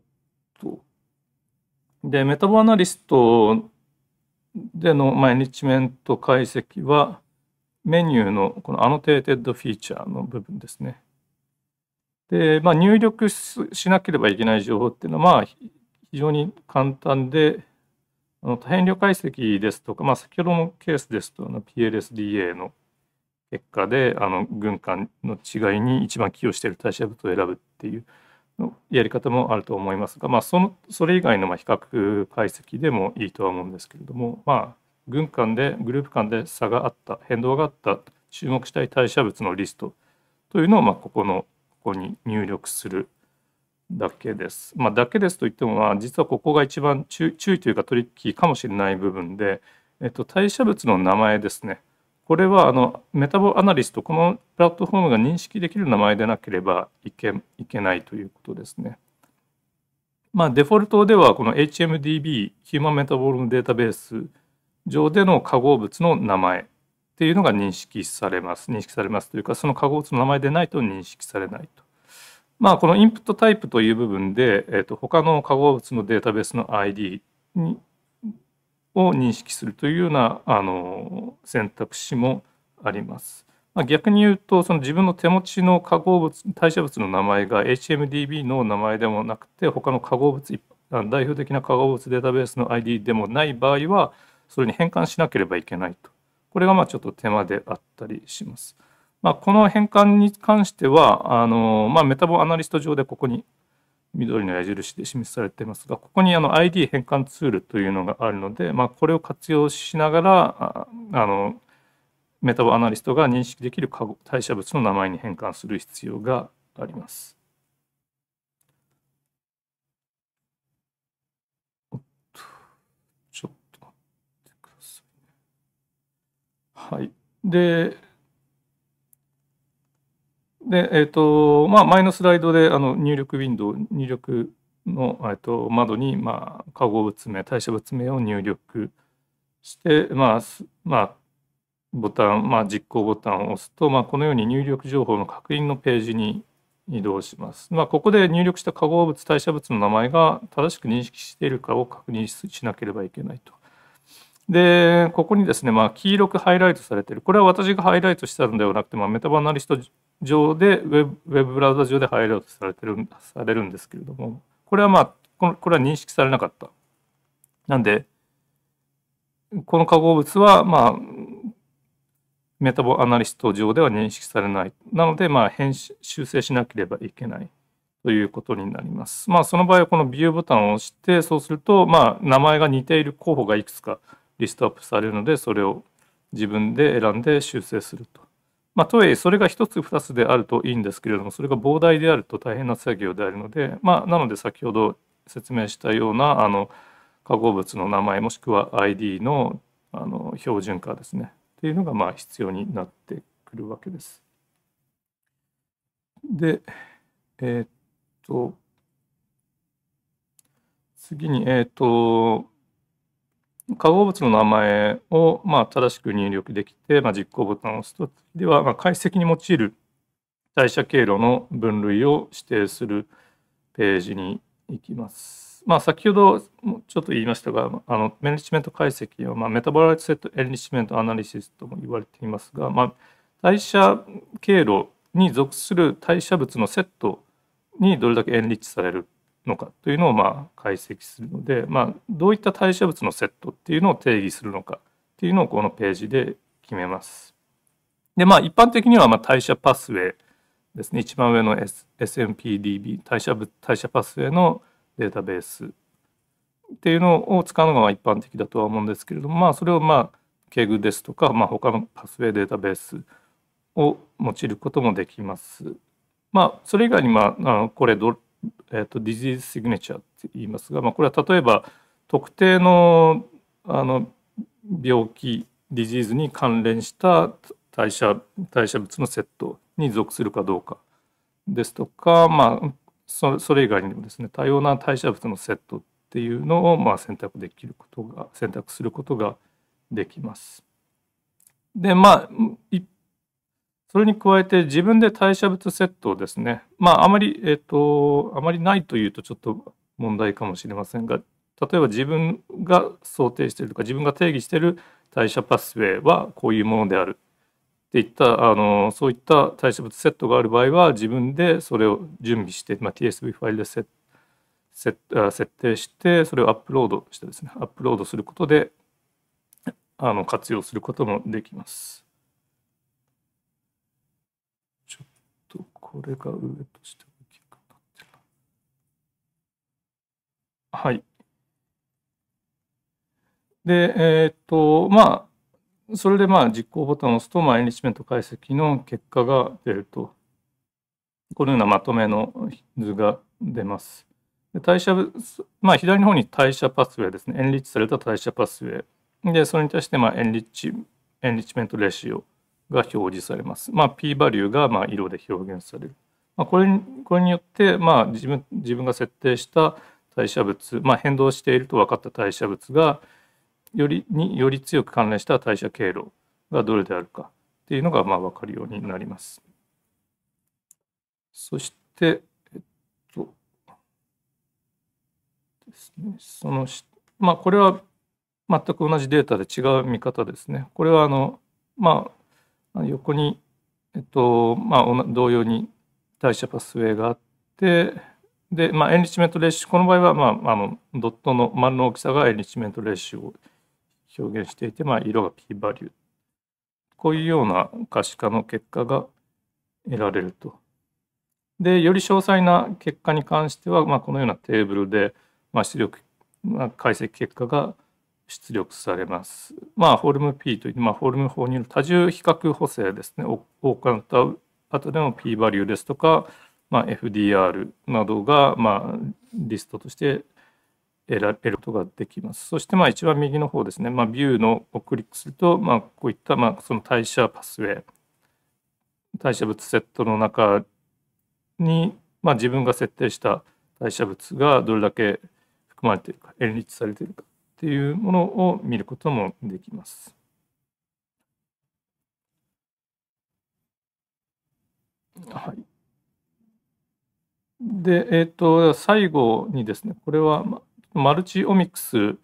[SPEAKER 1] とでメタボアナリストでの、マあ、エッチメント解析はメニューのこのアノテーテッドフィーチャーの部分ですね。で、まあ、入力しなければいけない情報っていうのは、まあ、非常に簡単で、あの変量解析ですとか、まあ、先ほどのケースですとあの PLSDA の結果であの軍艦の違いに一番寄与している代謝物を選ぶっていうやり方もあると思いますが、まあ、そのそれ以外のま比較解析でもいいとは思うんですけれども、まあ、軍艦でグループ間で差があった変動があった注目したい代謝物のリストというのをまここのここに入力するだけです。まあ、だけですといっても、まあ、実はここが一番注意というかトリッキーかもしれない部分で、えっと、代謝物の名前ですね。これはあのメタボアナリストこのプラットフォームが認識できる名前でなければいけいけないということですね。まあ、デフォルトではこの HMDB ヒューマンメタボルムデータベース上での化合物の名前っていうのが認識されます認識されますというかその化合物の名前でないと認識されないと。まあ、このインプットタイプという部分で、えっと他の化合物のデータベースの ID にを認識するというようなあの選択肢もあります。まあ、逆に言うとその自分の手持ちの化合物代謝物の名前が HMDB の名前でもなくて他の化合物代表的な化合物データベースの ID でもない場合はそれに変換しなければいけないとこれがまあちょっと手間であったりします。まあ、この変換に関してはあの、まあ、メタボアナリスト上でここに緑の矢印で示されていますがここにあの ID 変換ツールというのがあるので、まあ、これを活用しながらあのメタボアナリストが認識できる代謝物の名前に変換する必要があります。ちょっと待ってください、はい。で、で、えーとまあ、前のスライドであの入力ウィンドウ入力の、えー、と窓に、まあ、化合物名代謝物名を入力して、まあまあ、ボタン、まあ、実行ボタンを押すと、まあ、このように入力情報の確認のページに移動します。まあ、ここで入力した化合物代謝物の名前が正しく認識しているかを確認しなければいけないと。でここにですね、まあ、黄色くハイライトされてるこれは私がハイライトしたのではなくて、まあ、メタバナリスト上でウェブブラウザ上でハイライトされてるされるんですけれどもこれはまあこのこれは認識されなかった。なんでこの化合物はまあメタボアナリスト上では認識されないなのでまあ編集修正しなければいけないということになります。まあその場合はこのビューボタンを押してそうするとまあ名前が似ている候補がいくつかリストアップされるのでそれを自分で選んで修正すると。まあ、とはいえそれが1つ2つであるといいんですけれどもそれが膨大であると大変な作業であるので、まあ、なので先ほど説明したようなあの化合物の名前もしくは ID のあの標準化ですねっていうのがまあ必要になってくるわけです。でえー、っと次にえー、っと化合物の名前をまあ正しく入力できて、まあ、実行ボタンを押すとではまあ解析に用いる代謝経路の分類を指定するページに行きます。まあ、先ほどちょっと言いましたがあのメンリッチメント解析は、まあ、メタボライトセットエンリッチメントアナリシスとも言われていますが、まあ、代謝経路に属する代謝物のセットにどれだけエンリッチされるのかというのをまあ解析するので、まあ、どういった代謝物のセットっていうのを定義するのかっていうのをこのページで決めます。でまあ一般的にはまあ代謝パスウェイですね一番上の、S、m p d b 代謝物代謝パスウェイのデータベースっていうのを使うのが一般的だとは思うんですけれどもまあそれをまあ KEG ですとか、まあ、他のパスウェイデータベースを用いることもできます。まあ、それ以外に、まあ、あのこれどえーと、ディジーズシグネチャーって言いますが、まあ、これは例えば特定のあの病気ディジーズに関連した代謝代謝物のセットに属するかどうかですとか、まあ、それ以外にもですね多様な代謝物のセットっていうのをまあ選択できることが選択することができます。でまあ一それに加えて自分で代謝物セットをですね、まあ、あまり、えっ、と、あまりないというとちょっと問題かもしれませんが、例えば自分が想定しているとか、自分が定義している代謝パスウェイはこういうものであるっていった、あの、そういった代謝物セットがある場合は、自分でそれを準備して、まあ、TSV ファイルでセ設定して、それをアップロードしてですね、アップロードすることで、あの活用することもできます。これが上として大きくなってる。はい。で、えー、っと、まあ、それでまあ実行ボタンを押すと、まあ、エンリッチメント解析の結果が出ると。このようなまとめの図が出ます。で代謝、まあ、左の方に代謝パスウェイですね。エンリッチされた代謝パスウェイ。で、それに対して、まあ、エンリッチ、エンリッチメントレシオ。が表示されます。まあ、P バリューがま色で表現される。まあ、これこれによってまあ自分自分が設定した代謝物、まあ、変動していると分かった代謝物がよりにより強く関連した代謝経路がどれであるかっていうのがまあ分かるようになります。そして、えっとですね、そのまあ、これは全く同じデータで違う見方ですね。これはあの、まあ、横に、えっとまあ、同様に代謝パスウェイがあってで、まあ、エンリッチメントレシこの場合は、まあ、あのドットの丸の大きさがエンリッチメントレシを表現していて、まあ、色が p バリューこういうような可視化の結果が得られると。でより詳細な結果に関しては、まあ、このようなテーブルで、まあ、出力、まあ、解析結果が出力されます。まあ、フォルム P という、まあ、フォルム法による多重比較補正ですねを行った後での P バリューですとか、まあ、FDR などが、まあ、リストとして得られることができます。そして、まあ、一番右の方ですね、まあ、ビューのをクリックすると、まあ、こういった、まあ、その代謝パスウェイ、代謝物セットの中に、まあ、自分が設定した代謝物がどれだけ含まれているか、演立されているかていうものを見ることもできます。はい。で、えっ、ー、と、最後にですね、これはマルチオミクス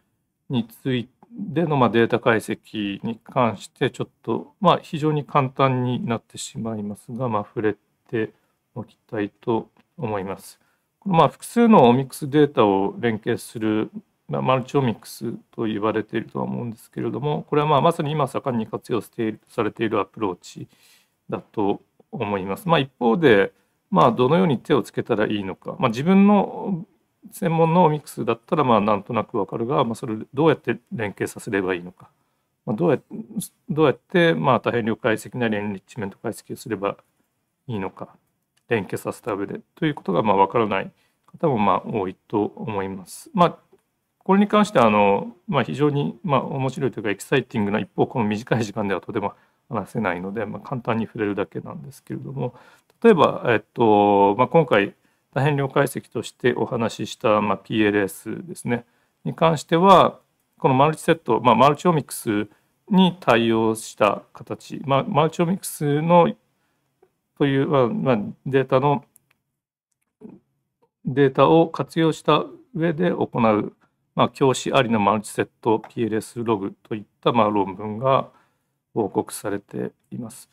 [SPEAKER 1] についての、まあ、データ解析に関して、ちょっと、まあ、非常に簡単になってしまいますが、まあ、触れておきたいと思います。まあ、複数のオミクスデータを連携するマルチオミックスと言われているとは思うんですけれどもこれはまあまさに今盛んに活用しているされているアプローチだと思います。まあ、一方で、まあ、どのように手をつけたらいいのか、まあ、自分の専門のミックスだったらまあなんとなくわかるが、まあ、それどうやって連携させればいいのか、まあ、どうやどうやってまあ多変量解析なりエンリッチメント解析をすればいいのか連携させた上でということがまあわからない方もまあ多いと思います。まあこれに関してはあの、まあ、非常に、まあ、面白いというかエキサイティングな一方この短い時間ではとても話せないので、まあ、簡単に触れるだけなんですけれども例えば、えっとまあ、今回大変量解析としてお話しした、まあ、PLS ですねに関してはこのマルチセット、まあ、マルチオミクスに対応した形、まあ、マルチオミクスのという、まあ、データのデータを活用した上で行うまあ、教師ありのマルチセット PLS ログといったまあ論文が報告されています。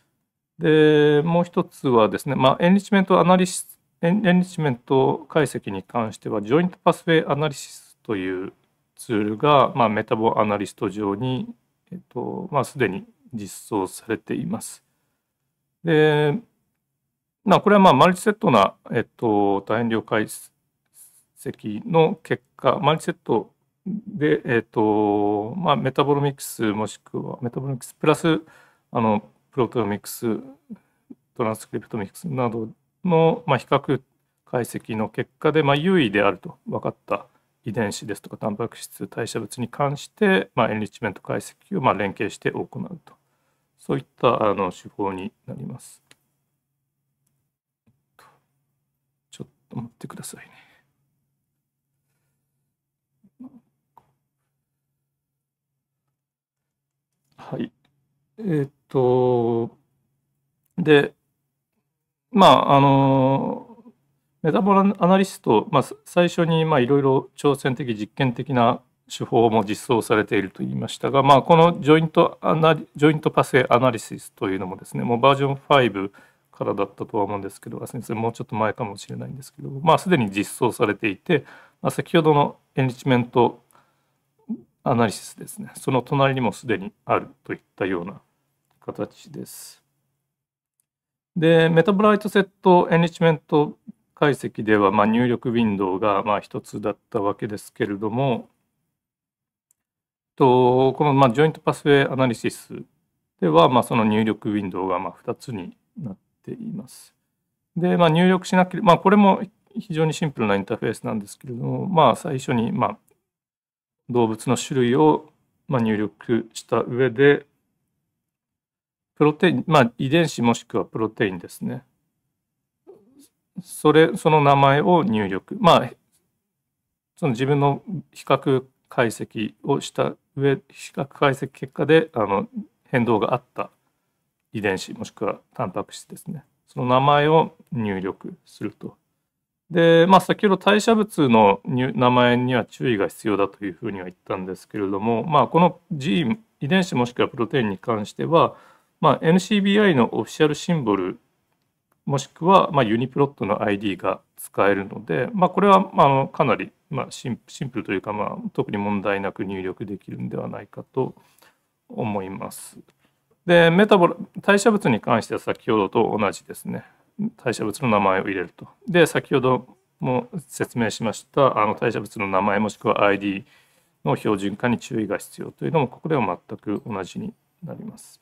[SPEAKER 1] でもう一つはですね、まあ、エンリッチメントアナリシスエンリチメント解析に関してはジョイントパスウェイアナリシスというツールが、まあ、メタボアナリスト上に、えっとまあ、すでに実装されています。で、まあ、これはまあマルチセットな、えっと、多変量解析の結果マルチセットで、えーとまあ、メタボロミクスもしくはメタボロミクスプラスあのプロトミクストランスクリプトミクスなどの、まあ、比較解析の結果で、まあ、優位であると分かった遺伝子ですとかタンパク質代謝物に関して、まあ、エンリッチメント解析をまあ連携して行うとそういったあの手法になります。ちょっと待ってくださいね。はい。えー、っと、で、まあ、あの、メタボアナリスト、まあ、最初にいろいろ挑戦的実験的な手法も実装されていると言いましたが、まあ、このジョイントアナジョイントパセアナリシスというのもですねもうバージョン5からだったとは思うんですけど先生もうちょっと前かもしれないんですけど、まあ、すでに実装されていて、まあ、先ほどのエンリチメントアナリシスですねその隣にもすでにあるといったような形です。でメタブライトセットエンリッチメント解析では、まあ、入力ウィンドウがま1つだったわけですけれどもとこのまジョイントパスウェイアナリシスでは、まその入力ウィンドウがま2つになっています。で、まあ、入力しなければ、まあ、これも非常にシンプルなインターフェースなんですけれども、まあ、最初に、ま動物の種類をまあ入力した上で、プロテイン、まあ遺伝子もしくはプロテインですね。それ、その名前を入力。まあ、その自分の比較解析をした上、比較解析結果であの変動があった遺伝子もしくはタンパク質ですね。その名前を入力すると。で、まあ、先ほど代謝物の名前には注意が必要だというふうには言ったんですけれども、まあ、この G 遺伝子もしくはプロテインに関しては、まあ、NCBI のオフィシャルシンボルもしくは、まあ、ユニプロットの ID が使えるので、まあ、これは、まあ、かなり、まあ、シンプルというか、まあ、特に問題なく入力できるんではないかと思います。でメタボ代謝物に関しては先ほどと同じですね。代謝物の名前を入れると。で先ほども説明しましたあの代謝物の名前もしくは ID の標準化に注意が必要というのもここでは全く同じになります。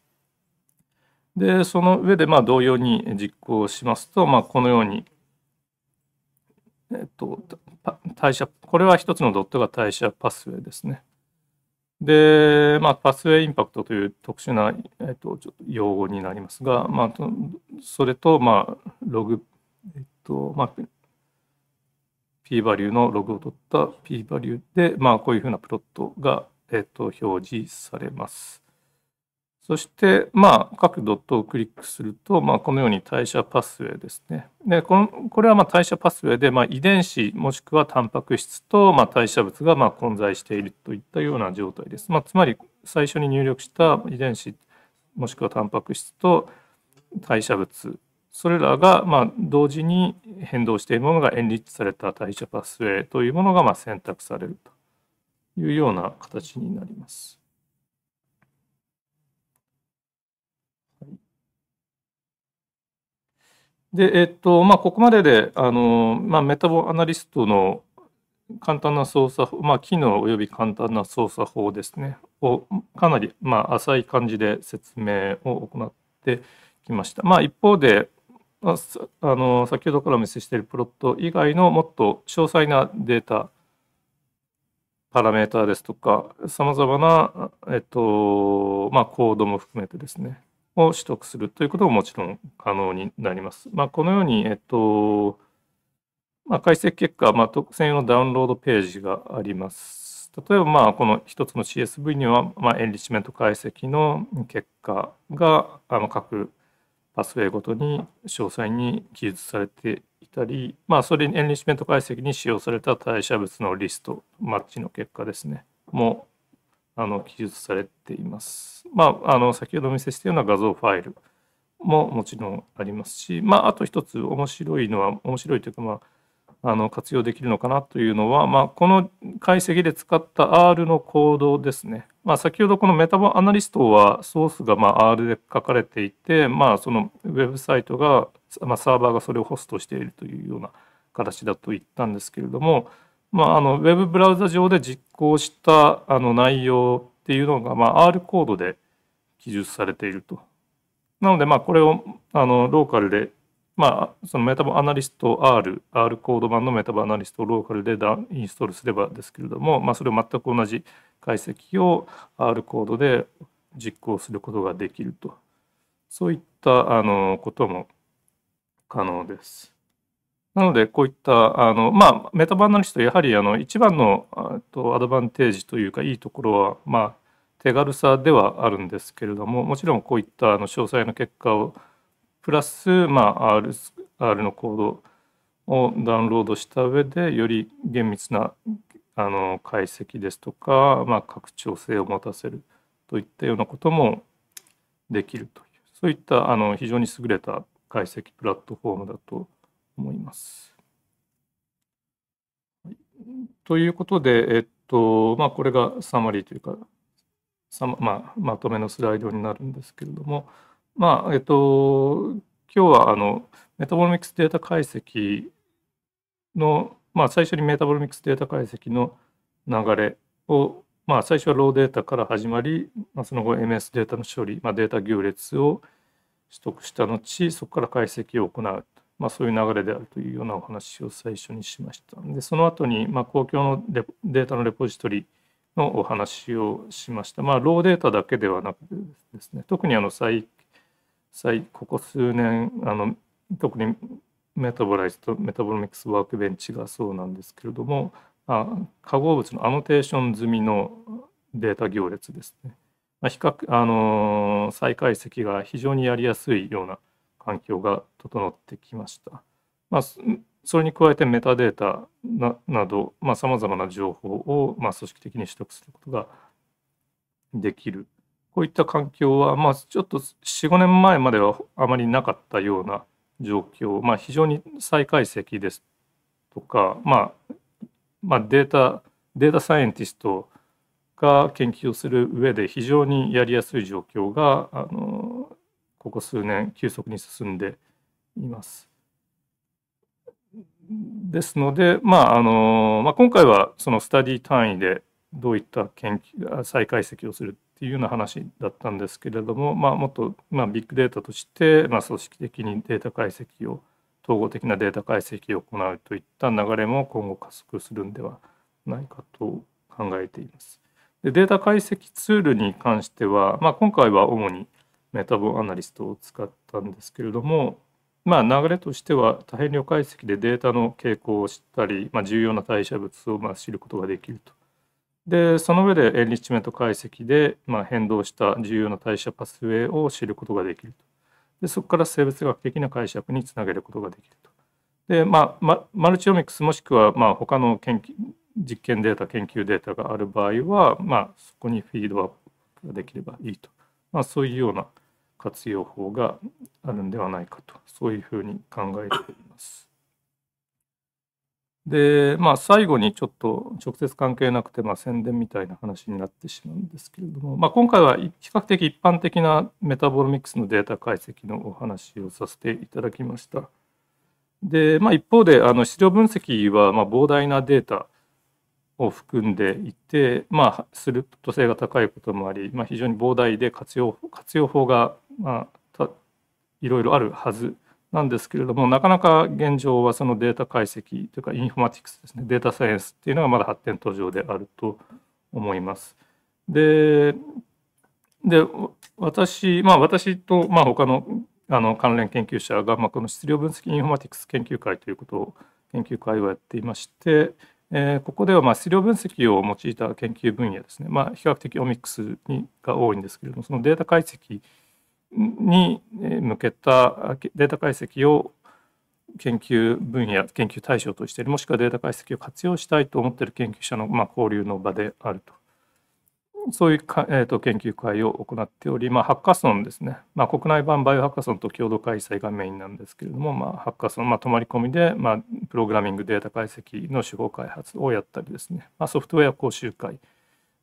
[SPEAKER 1] でその上でまあ同様に実行しますと、まあ、このように、えっと、代謝これは一つのドットが代謝パスウェイですね。で、まあ、パスウェイインパクトという特殊な、えっと、ちょっと用語になりますが、まあ、それと、まあ、ログ、えっと、まあ、p バリューのログを取った p バリューで、まあ、こういうふうなプロットが、えっと、表示されます。そして、まあ、各ドットをクリックすると、まあ、このように代謝パスウェイですね。でこのこれはま代謝パスウェイで、まあ、遺伝子もしくはタンパク質と、ま代謝物がま混在しているといったような状態です。まあ、つまり最初に入力した遺伝子もしくはタンパク質と代謝物それらがま同時に変動しているものがエンリッチされた代謝パスウェイというものがま選択されるというような形になります。で、えっと、まあ、ここまでで、あの、まあ、メタボアナリストの簡単な操作法、まあ、機能および簡単な操作法ですね、をかなり、まあ、浅い感じで説明を行ってきました。まあ、一方で、あの先ほどからお見せしているプロット以外のもっと詳細なデータパラメータですとかさまざまな、えっとまあ、コードも含めてですねを取得するということももちろん可能になります。まあ、このように、えっとまあ、解析結果、まあ、特選用のダウンロードページがあります。例えば、まあ、この1つの CSV には、まあ、エンリッチメント解析の結果があの各パスウェイごとに詳細に記述されていたり、まあ、それにエンリッチメント解析に使用された代謝物のリスト、マッチの結果ですね、もあの記述されています。まあ、あの先ほどお見せしたような画像ファイルももちろんありますし、まあ、あと一つ面白いのは面白いというか、まあ、あの活用できるのかなというのは、まあ、この解析で使った R のコードですね。まあ、先ほどこのメタボアナリストはソースがまあ R で書かれていて、まあ、そのウェブサイトが、まあ、サーバーがそれをホストしているというような形だと言ったんですけれども、まあ、あのウェブブラウザ上で実行したあの内容っていうのが、まあ、R コードで記述されていると。なので、まあ、これをあのローカルで、まあ、そのメタボアナリスト R、R コード版のメタボアナリストをローカルでインストールすればですけれども、まあ、それを全く同じ解析を R コードで実行することができると。そういったあのことも可能です。なのでこういったあの、まあ、メタバアナリストやはりあの一番のとアドバンテージというかいいところは、まあ、手軽さではあるんですけれどももちろんこういったあの詳細の結果をプラス、まあ、R, R のコードをダウンロードした上でより厳密なあの解析ですとか、まあ、拡張性を持たせるといったようなこともできるというそういったあの非常に優れた解析プラットフォームだと思います。ということで、えっとまあ、これがサマリーというか、まあ、まとめのスライドになるんですけれども、まあえっと、今日はあのメタボロミクスデータ解析の、まあ、最初にメタボロミクスデータ解析の流れを、まあ、最初はローデータから始まり、まあ、その後 MS データの処理、まあ、データ行列を取得した後そこから解析を行うまあ、そういう流れであるというようなお話を最初にしましたでその後にまあ公共のデデータのレポジトリのお話をしました、まあ、ローデータだけではなくてですね特にあの最最ここ数年あの特にメタボライズとメタボロミクスワークベンチがそうなんですけれども、あ、化合物のアノテーション済みのデータ行列ですね、まあ、比較あの再解析が非常にやりやすいような環境が整ってきました。まあ、それに加えてメタデータなどさまざ、まな情報を、まあ、組織的に取得することができるこういった環境は、まあ、ちょっと45年前まではあまりなかったような状況、まあ、非常に再解析ですとか、まあ、まあ、データデータサイエンティストが研究をする上で非常にやりやすい状況があのここ数年急速に進んでいます。ですので、まああのまあ、今回はそのスタディ単位でどういった研究再解析をするっていうような話だったんですけれども、まあ、もっと、まあ、ビッグデータとして、まあ、組織的にデータ解析を統合的なデータ解析を行うといった流れも今後加速するんではないかと考えています。でデータ解析ツールに関しては、まあ、今回は主にメタボアナリストを使ったんですけれども、まあ、流れとしては多変量解析でデータの傾向を知ったり、まあ、重要な代謝物をま知ることができると。でその上でエンリッチメント解析で、ま変動した重要な代謝パスウェイを知ることができると。でそこから生物学的な解釈につなげることができると。でまあ、マルチオミクスもしくは、まあ、他の研究実験データ研究データがある場合は、まあ、そこにフィードバックができればいいと、まあ、そういうような活用法があるんではないかとそういうふうに考えています。でまあ最後にちょっと直接関係なくて、まあ、宣伝みたいな話になってしまうんですけれども、まあ、今回は比較的一般的なメタボロミクスのデータ解析のお話をさせていただきました。で、まあ、一方であの質量分析はまあ膨大なデータを含んでいて、まあ、スルット性が高いこともあり、まあ、非常に膨大で活用活用法が、まあ、いろいろあるはずなんですけれどもなかなか現状はそのデータ解析というかインフォマティクスですねデータサイエンスっていうのがまだ発展途上であると思います。でで私,、まあ、私と、まあ、他のあの関連研究者が、まあ、この質量分析インフォマティクス研究会ということを研究会をやっていましてえー、ここではまあ質量分析を用いた研究分野ですね、まあ、比較的オミックスにが多いんですけれどもそのデータ解析に向けたデータ解析を研究分野研究対象としてもしくはデータ解析を活用したいと思っている研究者のまあ交流の場であるとそういうか、えーと、研究会を行っており、まあ、ハッカソンですね、まあ、国内版バイオハッカソンと共同開催がメインなんですけれども、まあ、ハッカソン、まあ、泊まり込みで、まあ、プログラミングデータ解析の手法開発をやったりですね、まあ、ソフトウェア講習会、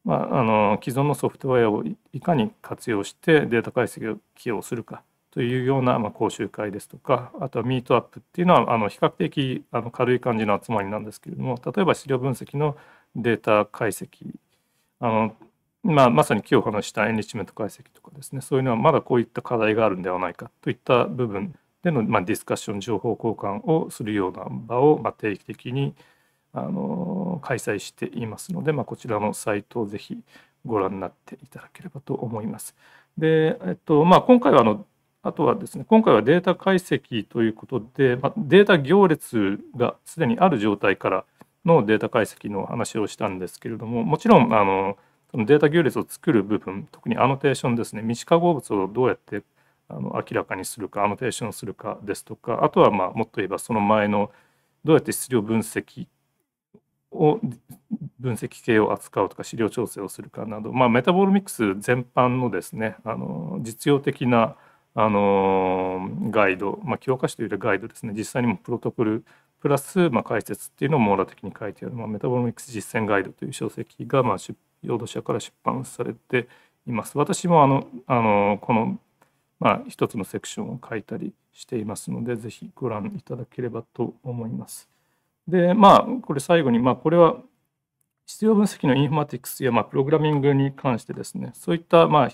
[SPEAKER 1] まあ、あの既存のソフトウェアをいかに活用してデータ解析を起用するかというような、まあ、講習会ですとかあとはミートアップっていうのはあの比較的あの軽い感じの集まりなんですけれども例えば資料分析のデータ解析あのまあ、まさに今日話したエンリッチメント解析とかですねそういうのはまだこういった課題があるんではないかといった部分での、まあ、ディスカッション情報交換をするような場を、まあ、定期的にあの開催していますので、まあ、こちらのサイトをぜひご覧になっていただければと思います。でえっとまあ、今回はあのあとはですね今回はデータ解析ということで、まあ、データ行列がすでにある状態からのデータ解析の話をしたんですけれどももちろんあのそのデータ行列を作る部分特にアノテーションですね未知化合物をどうやってあの明らかにするかアノテーションするかですとかあとはまあもっと言えばその前のどうやって質量分析を分析系を扱うとか資料調整をするかなど、まあ、メタボルミクス全般のですねあの実用的なあのガイド、まあ、教科書というよりガイドですね実際にもプロトコルプラス、まあ、解説っていうのを網羅的に書いてある、まあ、メタボロミクス実践ガイドという書籍が、まあ、ヨ社から出版されています。私もあのあのこの、まあ、一つのセクションを書いたりしていますので、ぜひご覧いただければと思います。で、まあ、これ最後に、まあ、これは必要分析のインフォマティクスや、まあ、プログラミングに関してですね、そういった、まあ、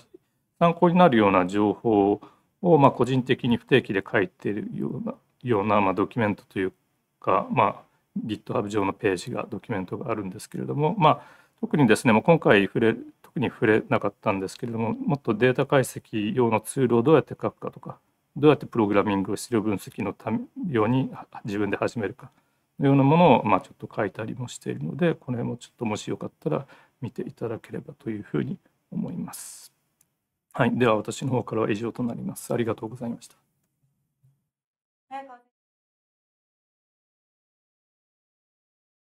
[SPEAKER 1] 参考になるような情報を、まあ、個人的に不定期で書いているようなような、まあ、ドキュメントというか、まあ、GitHub 上のページがドキュメントがあるんですけれども、まあ、特にですねもう今回触れ特に触れなかったんですけれどももっとデータ解析用のツールをどうやって書くかとかどうやってプログラミングを質量分析のためように自分で始めるかのようなものを、まあ、ちょっと書いたりもしているのでこの辺もちょっともしよかったら見ていただければというふうに思います。はい、では私の方からは以上となります。ありがとうございました。